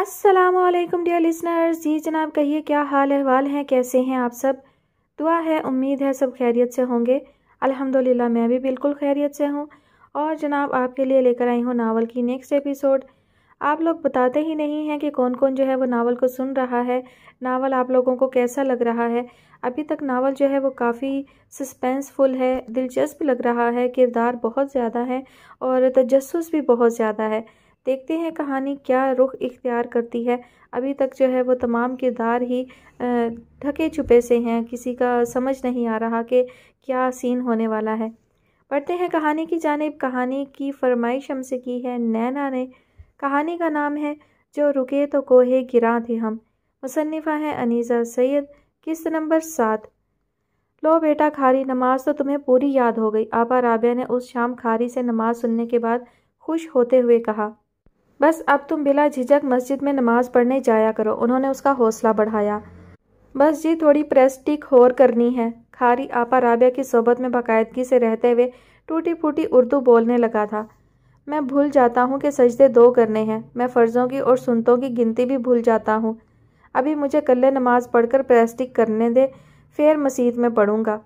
Aslam dear listeners जी जनाब कहिए क्या हाल अहवाल हैं कैसे हैं आप सब दुआ है उम्मीद है सब खैरियत से होंगे अल्हम्दुलिल्लाह मैं भी बिल्कुल खैरियत से हूँ और जनाब आपके लिए लेकर आई हूँ नावल की नेक्स्ट एपिसोड आप लोग बताते ही नहीं हैं कि कौन कौन जो है वो नावल को सुन रहा है नावल आप लोगों को कैसा लग रहा है अभी तक नावल जो है वो काफ़ी सस्पेंसफुल है दिलचस्प लग रहा है किरदार बहुत ज़्यादा है और तजस भी बहुत ज़्यादा है देखते हैं कहानी क्या रुख इख्तियार करती है अभी तक जो है वो तमाम किरदार ही ढके छुपे से हैं किसी का समझ नहीं आ रहा कि क्या सीन होने वाला है पढ़ते हैं कहानी की जानब कहानी की फरमाइश हमसे की है नैना ने कहानी का नाम है जो रुके तो कोहे गिरा थे हम मुसनफ़ा हैं अनीज़ा सैद किस्त नंबर सात लो बेटा खारी नमाज तो तुम्हें पूरी याद हो गई आपा राबिया ने उस शाम खारी से नमाज सुनने के बाद खुश होते हुए कहा बस अब तुम बिला झिझक मस्जिद में नमाज पढ़ने जाया करो उन्होंने उसका हौसला बढ़ाया बस जी थोड़ी प्रेस्टिक होर करनी है खारी आपा राबिया की सोबत में बाकायदगी से रहते हुए टूटी फूटी उर्दू बोलने लगा था मैं भूल जाता हूँ कि सजदे दो करने हैं मैं फ़र्ज़ों की और सुनतों की गिनती भी भूल जाता हूँ अभी मुझे कल्ले नमाज पढ़कर प्रेस्टिक करने दे फिर मसीद में पढ़ूंगा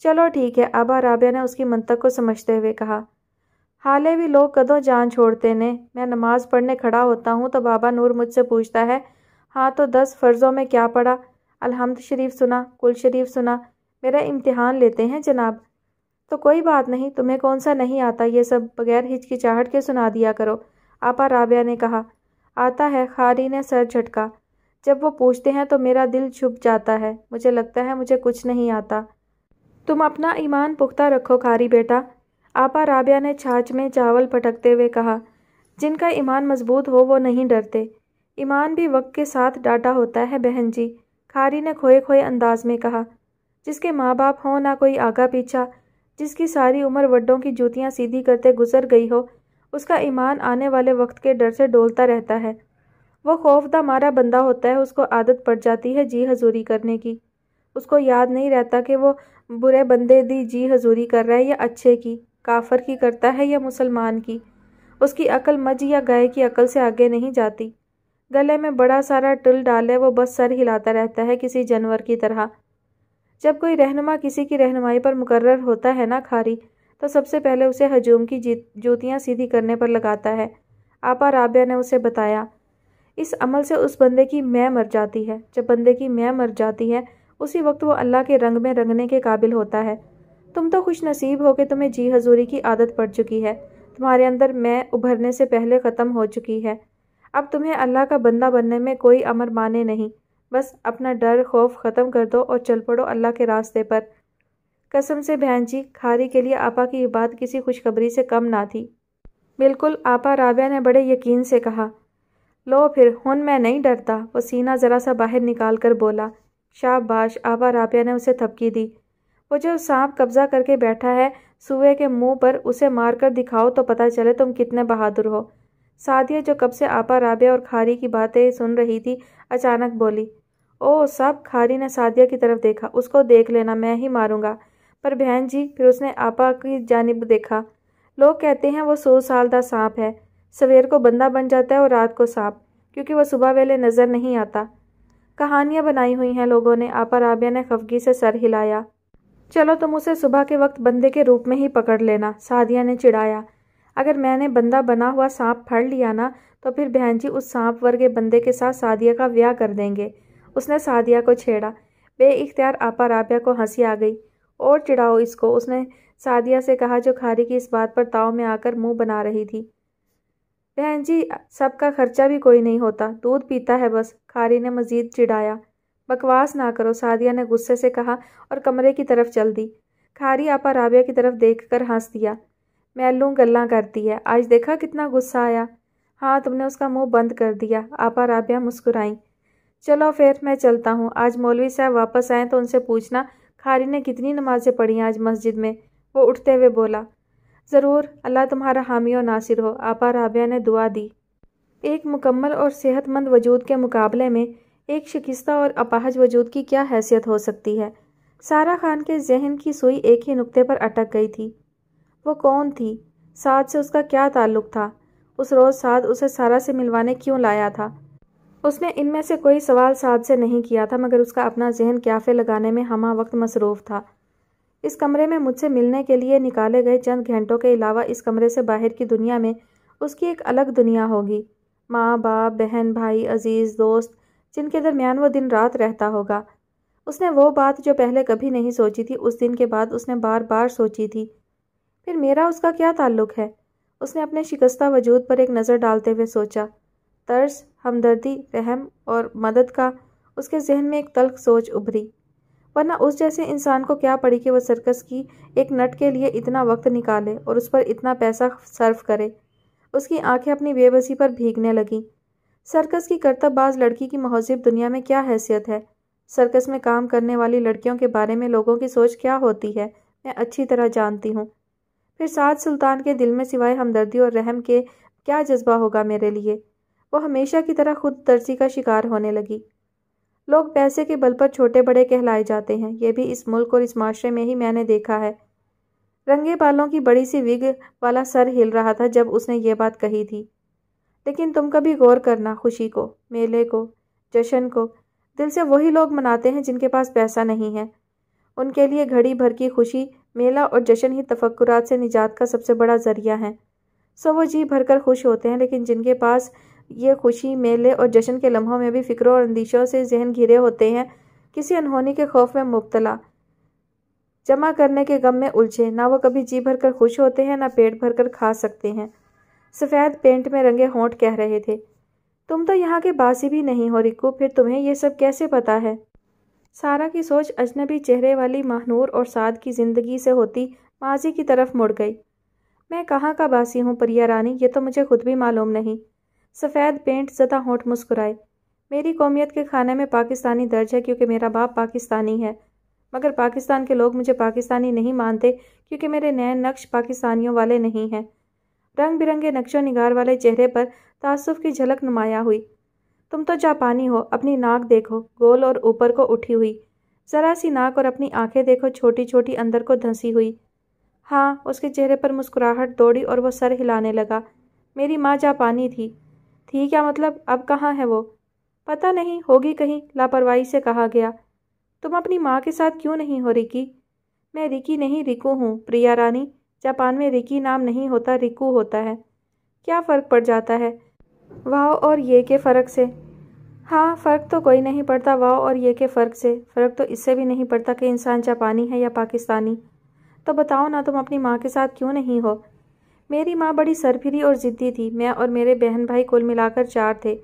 चलो ठीक है आबा राबिया ने उसकी मंतक को समझते हुए कहा हाले भी लोग कदों जान छोड़ते ने मैं नमाज़ पढ़ने खड़ा होता हूँ तो बाबा नूर मुझसे पूछता है हाँ तो दस फ़र्ज़ों में क्या पढ़ा अलहमद शरीफ सुना कुल शरीफ सुना मेरा इम्तिहान लेते हैं जनाब तो कोई बात नहीं तुम्हें कौन सा नहीं आता ये सब बगैर हिचकिचाहट के सुना दिया करो आपा राबिया ने कहा आता है खारी ने सर झटका जब वो पूछते हैं तो मेरा दिल छुप जाता है मुझे लगता है मुझे कुछ नहीं आता तुम अपना ईमान पुख्ता रखो खारी बेटा आपा राबिया ने छाछ में चावल पटकते हुए कहा जिनका ईमान मजबूत हो वो नहीं डरते ईमान भी वक्त के साथ डाटा होता है बहन जी खारी ने खोए खोए अंदाज में कहा जिसके माँ बाप हों ना कोई आगा पीछा जिसकी सारी उम्र वड्डों की जूतियाँ सीधी करते गुजर गई हो उसका ईमान आने वाले वक्त के डर से डोलता रहता है वो खौफदा मारा बंदा होता है उसको आदत पड़ जाती है जी हजूरी करने की उसको याद नहीं रहता कि वो बुरे बंदे दी जी हजूरी कर रहा है या अच्छे की काफर की करता है या मुसलमान की उसकी अकल मज या गाय की अकल से आगे नहीं जाती गले में बड़ा सारा टिल डाले वो बस सर हिलाता रहता है किसी जानवर की तरह जब कोई रहनुमा किसी की रहनुमाई पर मुकर्र होता है ना खारी तो सबसे पहले उसे हजूम की जीत जूतियाँ सीधी करने पर लगाता है आपा राबिया ने उसे बताया इस अमल से उस बंदे की मैं मर जाती है जब बंदे की मैं मर जाती है उसी वक्त वो अल्लाह के रंग में रंगने के काबिल होता है तुम तो खुश नसीब हो कि तुम्हें जी हजूरी की आदत पड़ चुकी है तुम्हारे अंदर मैं उभरने से पहले ख़त्म हो चुकी है अब तुम्हें अल्लाह का बंदा बनने में कोई अमर माने नहीं बस अपना डर खौफ ख़त्म कर दो और चल पड़ो अल्लाह के रास्ते पर कसम से बहन जी खारी के लिए आपा की बात किसी खुशखबरी से कम ना थी बिल्कुल आपा राबिया ने बड़े यकीन से कहा लो फिर हुन मैं नहीं डरता वो सीना ज़रा सा बाहर निकाल कर बोला शाबाश आपा राबिया ने उसे थपकी दी वो जो सांप कब्जा करके बैठा है सुए के मुंह पर उसे मारकर दिखाओ तो पता चले तुम कितने बहादुर हो सादिया जो कब से आपा राबिया और खारी की बातें सुन रही थी अचानक बोली ओ सब खारी ने सादिया की तरफ देखा उसको देख लेना मैं ही मारूंगा पर बहन जी फिर उसने आपा की जानब देखा लोग कहते हैं वो सौ साल का सांप है सवेर को बंदा बन जाता है और रात को सांप क्योंकि वह सुबह वेले नज़र नहीं आता कहानियाँ बनाई हुई हैं लोगों ने आपा राबिया ने खफगी से सर हिलाया चलो तुम उसे सुबह के वक्त बंदे के रूप में ही पकड़ लेना सादिया ने चिढ़ाया अगर मैंने बंदा बना हुआ सांप फड़ लिया ना तो फिर बहन जी उस सांप वर्गे बंदे के साथ सादिया का ब्याह कर देंगे उसने सादिया को छेड़ा बे इख्तियार आपा राबिया को हंसी आ गई और चिढ़ाओ इसको उसने सादिया से कहा जो खारी की इस बात पर ताव में आकर मुंह बना रही थी बहन जी सबका खर्चा भी कोई नहीं होता दूध पीता है बस खारी ने मजीद चिढ़ाया बकवास ना करो सादिया ने गुस्से से कहा और कमरे की तरफ चल दी खारी आपा राबिया की तरफ देख कर हंस दिया मैलू गल्ला करती है आज देखा कितना गुस्सा आया हाँ तुमने उसका मुंह बंद कर दिया आपा राबिया मुस्कुराई चलो फिर मैं चलता हूँ आज मौलवी साहब वापस आए तो उनसे पूछना खारी ने कितनी नमाज़ें पढ़ी आज मस्जिद में वो उठते हुए बोला ज़रूर अल्लाह तुम्हारा हामी और नासिर हो आपा राबिया ने दुआ दी एक मुकम्मल और सेहतमंद वजूद के मुकाबले में एक शिकस्ता और अपाहज वजूद की क्या हैसियत हो सकती है सारा खान के जहन की सुई एक ही नुक्ते पर अटक गई थी वो कौन थी साथ से उसका क्या ताल्लुक था उस रोज़ साध उसे सारा से मिलवाने क्यों लाया था उसने इनमें से कोई सवाल साथ से नहीं किया था मगर उसका अपना जहन क्याफे लगाने में हमा वक्त मसरूफ़ था इस कमरे में मुझसे मिलने के लिए निकाले गए चंद घंटों के अलावा इस कमरे से बाहर की दुनिया में उसकी एक अलग दुनिया होगी माँ बाप बहन भाई अजीज़ दोस्त जिनके दरमियान वो दिन रात रहता होगा उसने वो बात जो पहले कभी नहीं सोची थी उस दिन के बाद उसने बार बार सोची थी फिर मेरा उसका क्या ताल्लुक है उसने अपने शिकस्ता वजूद पर एक नज़र डालते हुए सोचा तर्स हमदर्दी रहम और मदद का उसके जहन में एक तल्ख सोच उभरी वरना उस जैसे इंसान को क्या पड़ी कि वह सर्कस की एक नट के लिए इतना वक्त निकाले और उस पर इतना पैसा सर्व करे उसकी आंखें अपनी बेबसी पर भीगने लगीं सर्कस की करतबबाज लड़की की महजब दुनिया में क्या हैसियत है सर्कस में काम करने वाली लड़कियों के बारे में लोगों की सोच क्या होती है मैं अच्छी तरह जानती हूँ फिर साद सुल्तान के दिल में सिवाय हमदर्दी और रहम के क्या जज्बा होगा मेरे लिए वो हमेशा की तरह खुद तर्जी का शिकार होने लगी लोग पैसे के बल पर छोटे बड़े कहलाए जाते हैं यह भी इस मुल्क और इस माशरे में ही मैंने देखा है रंगे बालों की बड़ी सी विग वाला सर हिल रहा था जब उसने ये बात कही थी लेकिन तुम कभी गौर करना खुशी को मेले को जश्न को दिल से वही लोग मनाते हैं जिनके पास पैसा नहीं है उनके लिए घड़ी भर की खुशी मेला और जश्न ही तफक्रात से निजात का सबसे बड़ा ज़रिया है सो वो जी भरकर खुश होते हैं लेकिन जिनके पास ये खुशी मेले और जश्न के लम्हों में भी फ़िक्रों और अंदेशों से जहन घिरे होते हैं किसी अनहोनी के खौफ में मुबतला जमा करने के गम में उलझे ना वो कभी जी भर कर खुश होते हैं ना पेट भर कर खा सकते हैं सफ़ेद पेंट में रंगे होंठ कह रहे थे तुम तो यहाँ के बासी भी नहीं हो रिक्कू फिर तुम्हें यह सब कैसे पता है सारा की सोच अजनबी चेहरे वाली महानूर और साद की ज़िंदगी से होती माजी की तरफ मुड़ गई मैं कहाँ का बासी हूँ परिया रानी ये तो मुझे खुद भी मालूम नहीं सफ़ेद पेंट ज़दा होंठ मुस्कुराए मेरी कौमियत के खाने में पाकिस्तानी दर्ज है क्योंकि मेरा बाप पाकिस्तानी है मगर पाकिस्तान के लोग मुझे पाकिस्तानी नहीं मानते क्योंकि मेरे नए नक्श पाकिस्तानियों वाले नहीं हैं रंग बिरंगे नक्शो निगार वाले चेहरे पर तासुफ की झलक नुमाया हुई तुम तो जापानी हो अपनी नाक देखो गोल और ऊपर को उठी हुई ज़रा सी नाक और अपनी आंखें देखो छोटी छोटी अंदर को धंसी हुई हाँ उसके चेहरे पर मुस्कुराहट दौड़ी और वो सर हिलाने लगा मेरी माँ जापानी थी थी क्या मतलब अब कहाँ है वो पता नहीं होगी कहीं लापरवाही से कहा गया तुम अपनी माँ के साथ क्यों नहीं हो रिकी मैं रिकी नहीं रिको हूँ प्रिया रानी जापान में रिकी नाम नहीं होता रिकू होता है क्या फ़र्क पड़ जाता है वाओ और ये के फ़र्क से हाँ फ़र्क तो कोई नहीं पड़ता वाओ और ये के फ़र्क से फ़र्क तो इससे भी नहीं पड़ता कि इंसान जापानी है या पाकिस्तानी तो बताओ ना तुम अपनी माँ के साथ क्यों नहीं हो मेरी माँ बड़ी सरफिरी और ज़िद्दी थी मैं और मेरे बहन भाई कुल मिलाकर चार थे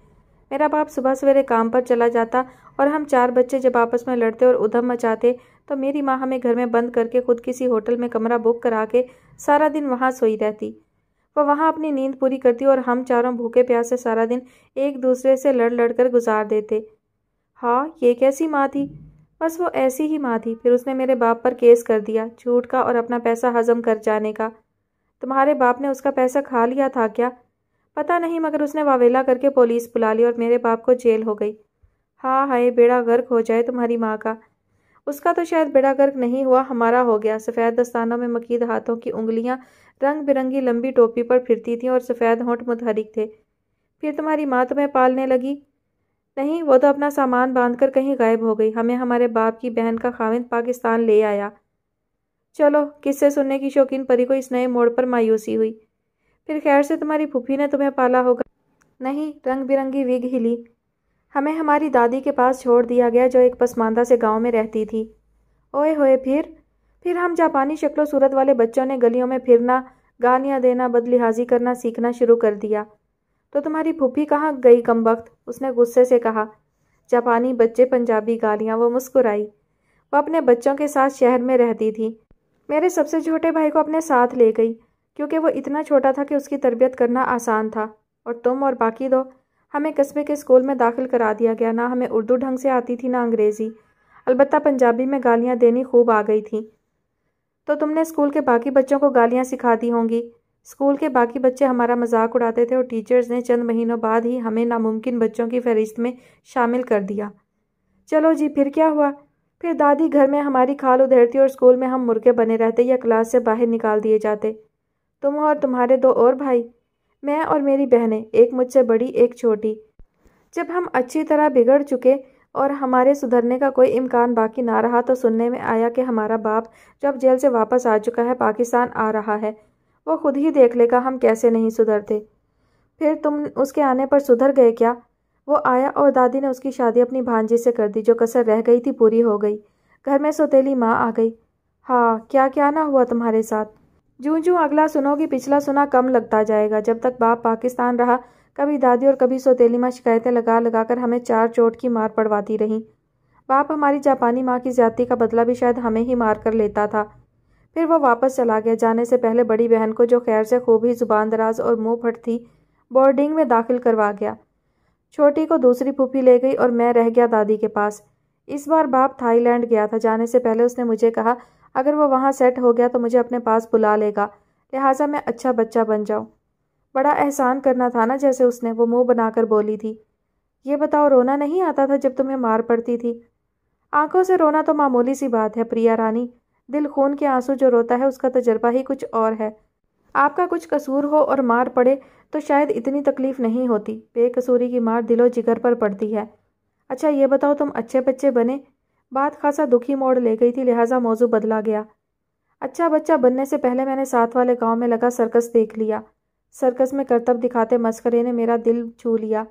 मेरा बाप सुबह सवेरे काम पर चला जाता और हम चार बच्चे जब आपस में लड़ते और उधम मचाते तो मेरी माँ हमें घर में बंद करके खुद किसी होटल में कमरा बुक करा के सारा दिन वहाँ सोई रहती वह वहाँ अपनी नींद पूरी करती और हम चारों भूखे प्यासे सारा दिन एक दूसरे से लड़ लड़ कर गुजार देते हाँ ये कैसी माँ थी बस वो ऐसी ही माँ थी फिर उसने मेरे बाप पर केस कर दिया झूठ का और अपना पैसा हजम कर जाने का तुम्हारे बाप ने उसका पैसा खा लिया था क्या पता नहीं मगर उसने वावेला करके पुलिस बुला ली और मेरे बाप को जेल हो गई हाँ हाय बेड़ा गर्क हो जाए तुम्हारी माँ का उसका तो शायद बेड़ा गर्क नहीं हुआ हमारा हो गया सफ़ेद दस्तानों में मकीद हाथों की उंगलियां रंग बिरंगी लंबी टोपी पर फिरती थीं और सफ़ेद होंठ मुतहरिक थे फिर तुम्हारी माँ तुम्हें पालने लगी नहीं वो तो अपना सामान बांधकर कहीं गायब हो गई हमें हमारे बाप की बहन का खाविंद पाकिस्तान ले आया चलो किस्से सुनने की शौकीन परी को इस नए मोड़ पर मायूसी हुई फिर खैर से तुम्हारी फूफी ने तुम्हें पाला होगा नहीं रंग बिरंगी विग हिली हमें हमारी दादी के पास छोड़ दिया गया जो एक पसमानदा से गांव में रहती थी ओए होए फिर फिर हम जापानी शक्लो सूरत वाले बच्चों ने गलियों में फिरना गालियाँ देना बदलिहाजी करना सीखना शुरू कर दिया तो तुम्हारी फूफी कहाँ गई कम वक्त उसने गुस्से से कहा जापानी बच्चे पंजाबी गालियाँ वो मुस्कुराई वह अपने बच्चों के साथ शहर में रहती थी मेरे सबसे छोटे भाई को अपने साथ ले गई क्योंकि वो इतना छोटा था कि उसकी तरबियत करना आसान था और तुम और बाकी दो हमें कस्बे के स्कूल में दाखिल करा दिया गया ना हमें उर्दू ढंग से आती थी ना अंग्रेज़ी अलबत् पंजाबी में गालियाँ देनी खूब आ गई थी तो तुमने स्कूल के बाकी बच्चों को गालियाँ सिखा दी होंगी स्कूल के बाकी बच्चे हमारा मजाक उड़ाते थे और टीचर्स ने चंद महीनों बाद ही हमें नामुमकिन बच्चों की फहरिस्त में शामिल कर दिया चलो जी फिर क्या हुआ फिर दादी घर में हमारी खाल उधेड़ती और स्कूल में हम मुर्गे बने रहते या क्लास से बाहर निकाल दिए जाते तुम और तुम्हारे दो और भाई मैं और मेरी बहनें एक मुझसे बड़ी एक छोटी जब हम अच्छी तरह बिगड़ चुके और हमारे सुधरने का कोई इम्कान बाकी ना रहा तो सुनने में आया कि हमारा बाप जब जेल से वापस आ चुका है पाकिस्तान आ रहा है वो खुद ही देख लेगा हम कैसे नहीं सुधरते फिर तुम उसके आने पर सुधर गए क्या वो आया और दादी ने उसकी शादी अपनी भांजी से कर दी जो कसर रह गई थी पूरी हो गई घर में सोतेली माँ आ गई हाँ क्या क्या ना हुआ तुम्हारे साथ जूं जूं अगला सुनोगी पिछला सुना कम लगता जाएगा जब तक बाप पाकिस्तान रहा कभी दादी और कभी सौतेली शिकायतें लगा लगाकर हमें चार चोट की मार पड़वाती रहीं बाप हमारी जापानी माँ की ज्यादा का बदला भी शायद हमें ही मार कर लेता था फिर वह वापस चला गया जाने से पहले बड़ी बहन को जो खैर से खूब ही जुबान दराज और मुंह फट थी बोर्डिंग में दाखिल करवा गया छोटी को दूसरी फूफी ले गई और मैं रह गया दादी के पास इस बार बाप थाईलैंड गया था जाने से पहले उसने मुझे कहा अगर वो वहाँ सेट हो गया तो मुझे अपने पास बुला लेगा लिहाजा मैं अच्छा बच्चा बन जाऊँ बड़ा एहसान करना था ना जैसे उसने वो मुंह बनाकर बोली थी ये बताओ रोना नहीं आता था जब तुम्हें मार पड़ती थी आंखों से रोना तो मामूली सी बात है प्रिया रानी दिल खून के आंसू जो रोता है उसका तजर्बा ही कुछ और है आपका कुछ कसूर हो और मार पड़े तो शायद इतनी तकलीफ़ नहीं होती बेकसूरी की मार दिलो जिगर पर पड़ती है अच्छा ये बताओ तुम अच्छे बच्चे बने बात खासा दुखी मोड़ ले गई थी लिहाजा मौजू बदला गया अच्छा बच्चा बनने से पहले मैंने साथ वाले गांव में लगा सर्कस देख लिया सर्कस में करतब दिखाते मस्करे ने मेरा दिल छू लिया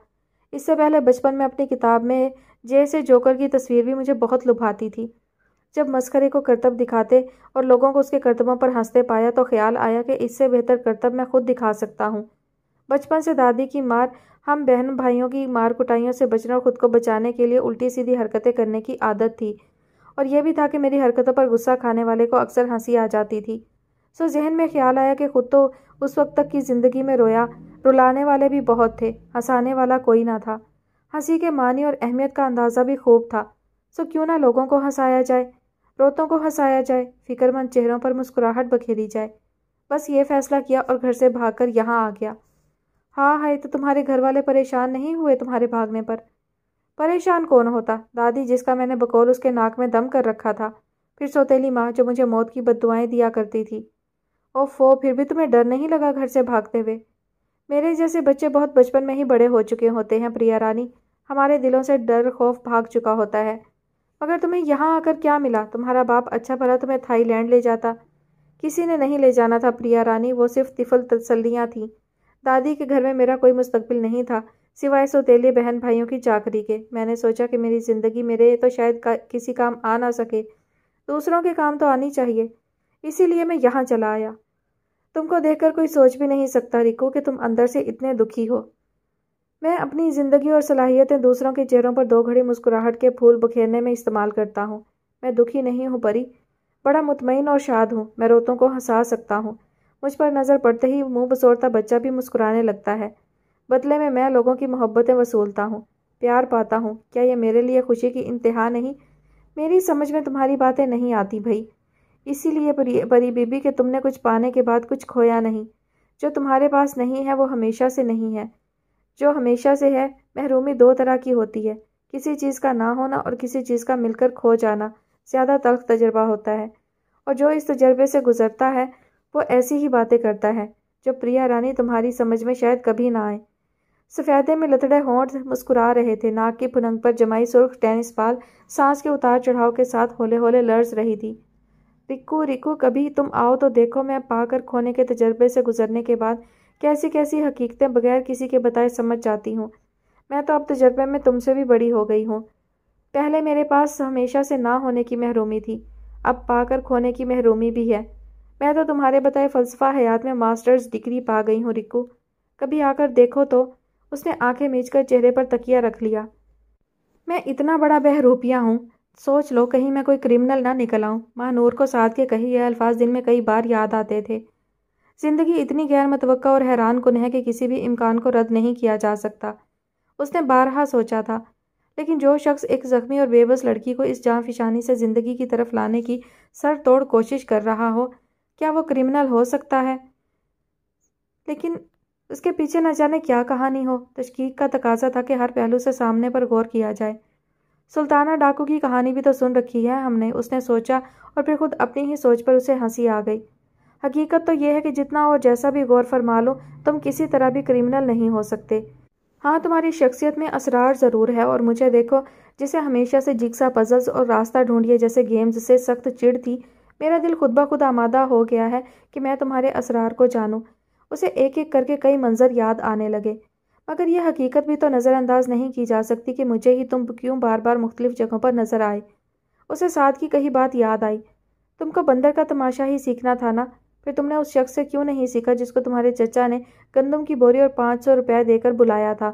इससे पहले बचपन में अपनी किताब में जैसे से जोकर की तस्वीर भी मुझे बहुत लुभाती थी जब मस्करे को करतब दिखाते और लोगों को उसके करतबों पर हंसते पाया तो ख्याल आया कि इससे बेहतर करतब मैं खुद दिखा सकता हूँ बचपन से दादी की मार हम बहन भाइयों की मार कुटाइयों से बचने और खुद को बचाने के लिए उल्टी सीधी हरकतें करने की आदत थी और यह भी था कि मेरी हरकतों पर गुस्सा खाने वाले को अक्सर हंसी आ जाती थी सो जहन में ख्याल आया कि खुद तो उस वक्त तक की ज़िंदगी में रोया रुलाने वाले भी बहुत थे हंसाने वाला कोई ना था हंसी के मानी और अहमियत का अंदाज़ा भी खूब था सो क्यों ना लोगों को हंसाया जाए रोतों को हंसाया जाए फिक्रमंद चेहरों पर मुस्कुराहट बखेरी जाए बस ये फैसला किया और घर से भागकर यहाँ आ गया हाँ हाय तो तुम्हारे घर वाले परेशान नहीं हुए तुम्हारे भागने पर परेशान कौन होता दादी जिसका मैंने बकौल उसके नाक में दम कर रखा था फिर सौतेली माँ जो मुझे मौत की बदुआएँ दिया करती थी ओफो फिर भी तुम्हें डर नहीं लगा घर से भागते हुए मेरे जैसे बच्चे बहुत बचपन में ही बड़े हो चुके होते हैं प्रिया रानी हमारे दिलों से डर खौफ भाग चुका होता है मगर तुम्हें यहाँ आकर क्या मिला तुम्हारा बाप अच्छा भला तुम्हें थाईलैंड ले जाता किसी ने नहीं ले जाना था प्रिया रानी वो सिर्फ तिफल तसल्लियाँ थीं दादी के घर में मेरा कोई मुस्तकबिल नहीं था सिवाय सौतेले बहन भाइयों की चाकरी के मैंने सोचा कि मेरी ज़िंदगी मेरे तो शायद का, किसी काम आ ना सके दूसरों के काम तो आनी चाहिए इसीलिए मैं यहाँ चला आया तुमको देखकर कोई सोच भी नहीं सकता रिको कि तुम अंदर से इतने दुखी हो मैं अपनी ज़िंदगी और सलाहियतें दूसरों के चेहरों पर दो घड़ी मुस्कुराहट के फूल बखेरने में इस्तेमाल करता हूँ मैं दुखी नहीं हूँ परी बड़ा मुतमिन और शाद हूँ मैं रोतों को हंसा सकता हूँ मुझ पर नज़र पड़ते ही मुंह बसोरता बच्चा भी मुस्कुराने लगता है बदले में मैं लोगों की मोहब्बतें वसूलता हूँ प्यार पाता हूँ क्या यह मेरे लिए खुशी की इंतहा नहीं मेरी समझ में तुम्हारी बातें नहीं आती भाई इसीलिए बड़ी परी बीबी के तुमने कुछ पाने के बाद कुछ खोया नहीं जो तुम्हारे पास नहीं है वो हमेशा से नहीं है जो हमेशा से है महरूमी दो तरह की होती है किसी चीज़ का ना होना और किसी चीज़ का मिलकर खो जाना ज़्यादा तल्ख तजर्बा होता है और जो इस तजर्बे से गुजरता है वो ऐसी ही बातें करता है जो प्रिया रानी तुम्हारी समझ में शायद कभी ना आए सफ़ेदे में लथड़े होंठ मुस्कुरा रहे थे नाक की पुनंग पर जमाई सुर्ख टेनिस बाल सांस के उतार चढ़ाव के साथ होले होले लर्ज रही थी रिक्कू रिक्कू कभी तुम आओ तो देखो मैं पाकर खोने के तजर्बे से गुजरने के बाद कैसी कैसी हकीकतें बगैर किसी के बताए समझ जाती हूँ मैं तो अब तजर्बे में तुमसे भी बड़ी हो गई हूँ पहले मेरे पास हमेशा से ना होने की महरूमी थी अब पाकर खोने की महरूमी भी है मैं तो तुम्हारे बताए फ़लसफ़ा हयात में मास्टर्स डिग्री पा गई हूँ रिकू कभी आकर देखो तो उसने आंखें कर चेहरे पर तकिया रख लिया मैं इतना बड़ा बहरूपिया हूँ सोच लो कहीं मैं कोई क्रिमिनल ना निकलाऊँ आऊँ माँ नूर को साथ के कही यह अल्फाज दिन में कई बार याद आते थे ज़िंदगी इतनी गैर मतवक़ा और हैरान कन है कि किसी भी इम्कान को रद्द नहीं किया जा सकता उसने बारहा सोचा था लेकिन जो शख्स एक ज़ख्मी और बेबस लड़की को इस जाँ फिशानी से ज़िंदगी की तरफ लाने की सर तोड़ कोशिश कर रहा हो क्या वो क्रिमिनल हो सकता है लेकिन उसके पीछे न जाने क्या कहानी हो तश्कीक का तकाजा था कि हर पहलू से सामने पर गौर किया जाए सुल्ताना डाकू की कहानी भी तो सुन रखी है हमने उसने सोचा और फिर खुद अपनी ही सोच पर उसे हंसी आ गई हकीकत तो यह है कि जितना और जैसा भी गौर फरमा लो तुम किसी तरह भी क्रिमिनल नहीं हो सकते हाँ तुम्हारी शख्सियत में असरार ज़रूर है और मुझे देखो जिसे हमेशा से जिक्सा पजल्स और रास्ता ढूंढिए जैसे गेम्स से सख्त चिड़ थी मेरा दिल खुद ब खुद आमादा हो गया है कि मैं तुम्हारे असरार को जानूँ उसे एक एक करके कई मंजर याद आने लगे मगर यह हकीकत भी तो नज़रअंदाज नहीं की जा सकती कि मुझे ही तुम क्यों बार बार मुख्तलिफ जगहों पर नज़र आए उसे साथ की कही बात याद आई तुमको बंदर का तमाशा ही सीखना था ना फिर तुमने उस शख्स से क्यों नहीं सीखा जिसको तुम्हारे चचा ने गंदम की बोरी और पाँच सौ रुपये देकर बुलाया था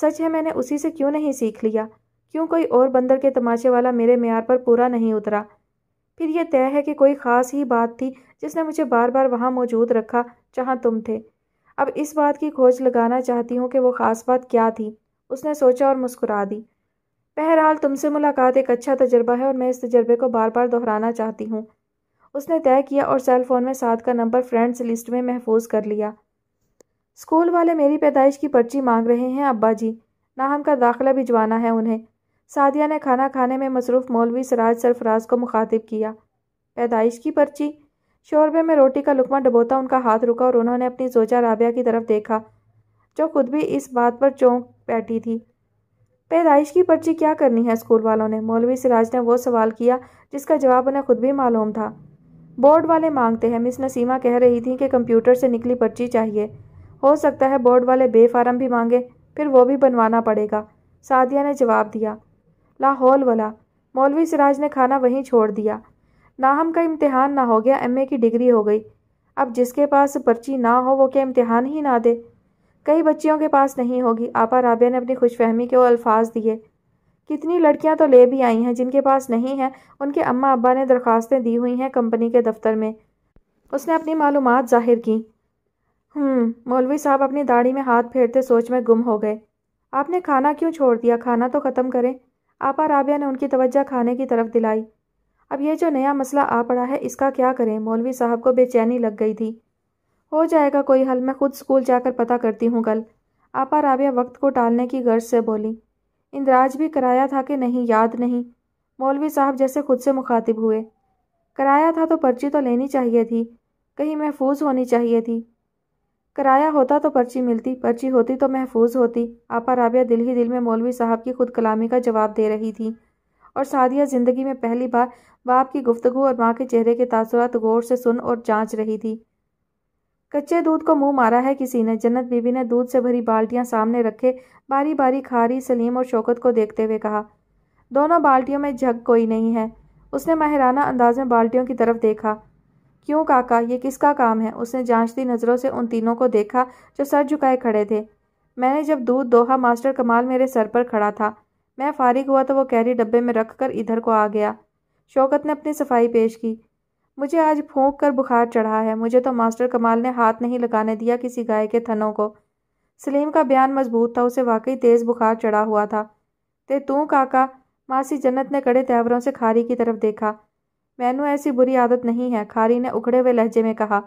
सच है मैंने उसी से क्यों नहीं सीख लिया क्यों कोई और बंदर के तमाशे वाला मेरे मैार पर पूरा नहीं उतरा फिर यह तय है कि कोई ख़ास ही बात थी जिसने मुझे बार बार वहाँ मौजूद रखा जहाँ तुम थे अब इस बात की खोज लगाना चाहती हूँ कि वो ख़ास बात क्या थी उसने सोचा और मुस्कुरा दी बहरहाल तुमसे मुलाकात एक अच्छा तजर्बा है और मैं इस तजर्बे को बार बार दोहराना चाहती हूँ उसने तय किया और सेल फ़ोन में साथ का नंबर फ्रेंड्स लिस्ट में महफूज कर लिया स्कूल वाले मेरी पैदाइश की पर्ची मांग रहे हैं अब्बा जी नाहम का दाखिला भिजवाना है उन्हें सादिया ने खाना खाने में मसरूफ़ मौलवी सराज सरफराज को मुखातिब किया पैदाइश की पर्ची शोरबे में रोटी का लुकमा डबोता उनका हाथ रुका और उन्होंने अपनी जोजा राबिया की तरफ देखा जो खुद भी इस बात पर चौंक बैठी थी पैदाइश की पर्ची क्या करनी है स्कूल वालों ने मौलवी सिराज ने वो सवाल किया जिसका जवाब उन्हें खुद भी मालूम था बोर्ड वाले मांगते हैं मिस नसीमा कह रही थी कि कंप्यूटर से निकली पर्ची चाहिए हो सकता है बोर्ड वाले बेफारम भी मांगे फिर वो भी बनवाना पड़ेगा सादिया ने जवाब दिया लाहौल वाला मौलवी सिराज ने खाना वहीं छोड़ दिया नाहम का इम्तहान ना हो गया एमए की डिग्री हो गई अब जिसके पास पर्ची ना हो वो क्या इम्तिहान ही ना दे कई बच्चियों के पास नहीं होगी आपा राबिया ने अपनी खुशफहमी के वो अल्फाज दिए कितनी लड़कियां तो ले भी आई हैं जिनके पास नहीं हैं उनके अम्मा अब्बा ने दरख्वास्तें दी हुई हैं कंपनी के दफ्तर में उसने अपनी मालूम जाहिर की हम्म, मौलवी साहब अपनी दाढ़ी में हाथ फेरते सोच में गुम हो गए आपने खाना क्यों छोड़ दिया खाना तो ख़त्म करें आपा राबिया ने उनकी तवज्जा खाने की तरफ दिलाई अब यह जो नया मसला आ पड़ा है इसका क्या करें मौलवी साहब को बेचैनी लग गई थी हो जाएगा कोई हल मैं खुद स्कूल जाकर पता करती हूँ कल आपा राबिया वक्त को टालने की गर्ज से बोली इंदिराज भी कराया था कि नहीं याद नहीं मौलवी साहब जैसे खुद से मुखातिब हुए कराया था तो पर्ची तो लेनी चाहिए थी कहीं महफूज होनी चाहिए थी कराया होता तो पर्ची मिलती पर्ची होती तो महफूज होती आपा राबिया दिल ही दिल में मौलवी साहब की खुद कलामी का जवाब दे रही थी और सादिया ज़िंदगी में पहली बार बाप की गुफ्तगु और माँ के चेहरे के तासरत गौर से सुन और जांच रही थी कच्चे दूध को मुंह मारा है किसी ने जन्नत बीबी ने दूध से भरी बाल्टियां सामने रखे बारी बारी खारी सलीम और शौकत को देखते हुए कहा दोनों बाल्टियों में झग कोई नहीं है उसने महराना अंदाज में बाल्टियों की तरफ देखा क्यों काका ये किसका काम है उसने जांचती नज़रों से उन तीनों को देखा जो सर झुकाए खड़े थे मैंने जब दूध दोहा मास्टर कमाल मेरे सर पर खड़ा था मैं फारिग हुआ तो वो कैरी डब्बे में रख कर इधर को आ गया शौकत ने अपनी सफाई पेश की मुझे आज फूंक कर बुखार चढ़ा है मुझे तो मास्टर कमाल ने हाथ नहीं लगाने दिया किसी गाय के थनों को सलीम का बयान मजबूत था उसे वाकई तेज़ बुखार चढ़ा हुआ था ते तू काका मासी जन्नत ने कड़े तेवरों से खारी की तरफ देखा मैनू ऐसी बुरी आदत नहीं है खारी ने उखड़े हुए लहजे में कहा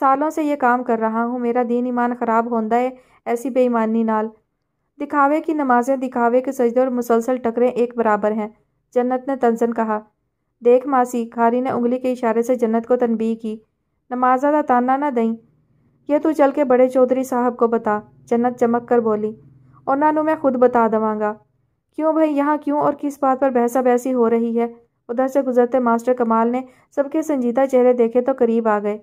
सालों से ये काम कर रहा हूँ मेरा दीन ईमान ख़राब होंदा है ऐसी बेईमानी नाल दिखावे की नमाजें दिखावे के सजदे और मुसलसल टकरें एक बराबर हैं जन्नत ने तंजन कहा देख मासी खारी ने उंगली के इशारे से जन्नत को तनबी की नमाज अदा ताना ना दई यह तू चल के बड़े चौधरी साहब को बता जन्नत चमक कर बोली उन्होंने मैं खुद बता देवगा क्यों भाई यहाँ क्यों और किस बात पर बहसा बहसी हो रही है उधर से गुजरते मास्टर कमाल ने सबके संजीदा चेहरे देखे तो करीब आ गए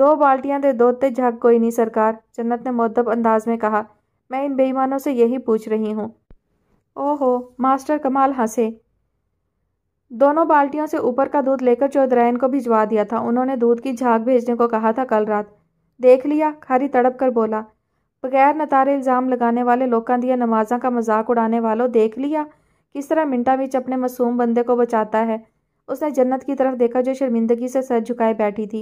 दो बाल्टियां दे दो ते झक कोई नहीं सरकार जन्नत ने मद्दब अंदाज में कहा मैं इन बेईमानों से यही पूछ रही हूँ ओहो मास्टर कमाल हंसे दोनों बाल्टियों से ऊपर का दूध लेकर चौधरायन को भिजवा दिया था उन्होंने दूध की झाग भेजने को कहा था कल रात देख लिया खारी तड़प कर बोला बगैर नतारे इल्ज़ाम लगाने वाले लोगों दिया नमाजा का मजाक उड़ाने वालों देख लिया किस तरह मिनटा मिर्च अपने मासूम बंदे को बचाता है उसने जन्नत की तरफ देखा जो शर्मिंदगी से सर झुकाए बैठी थी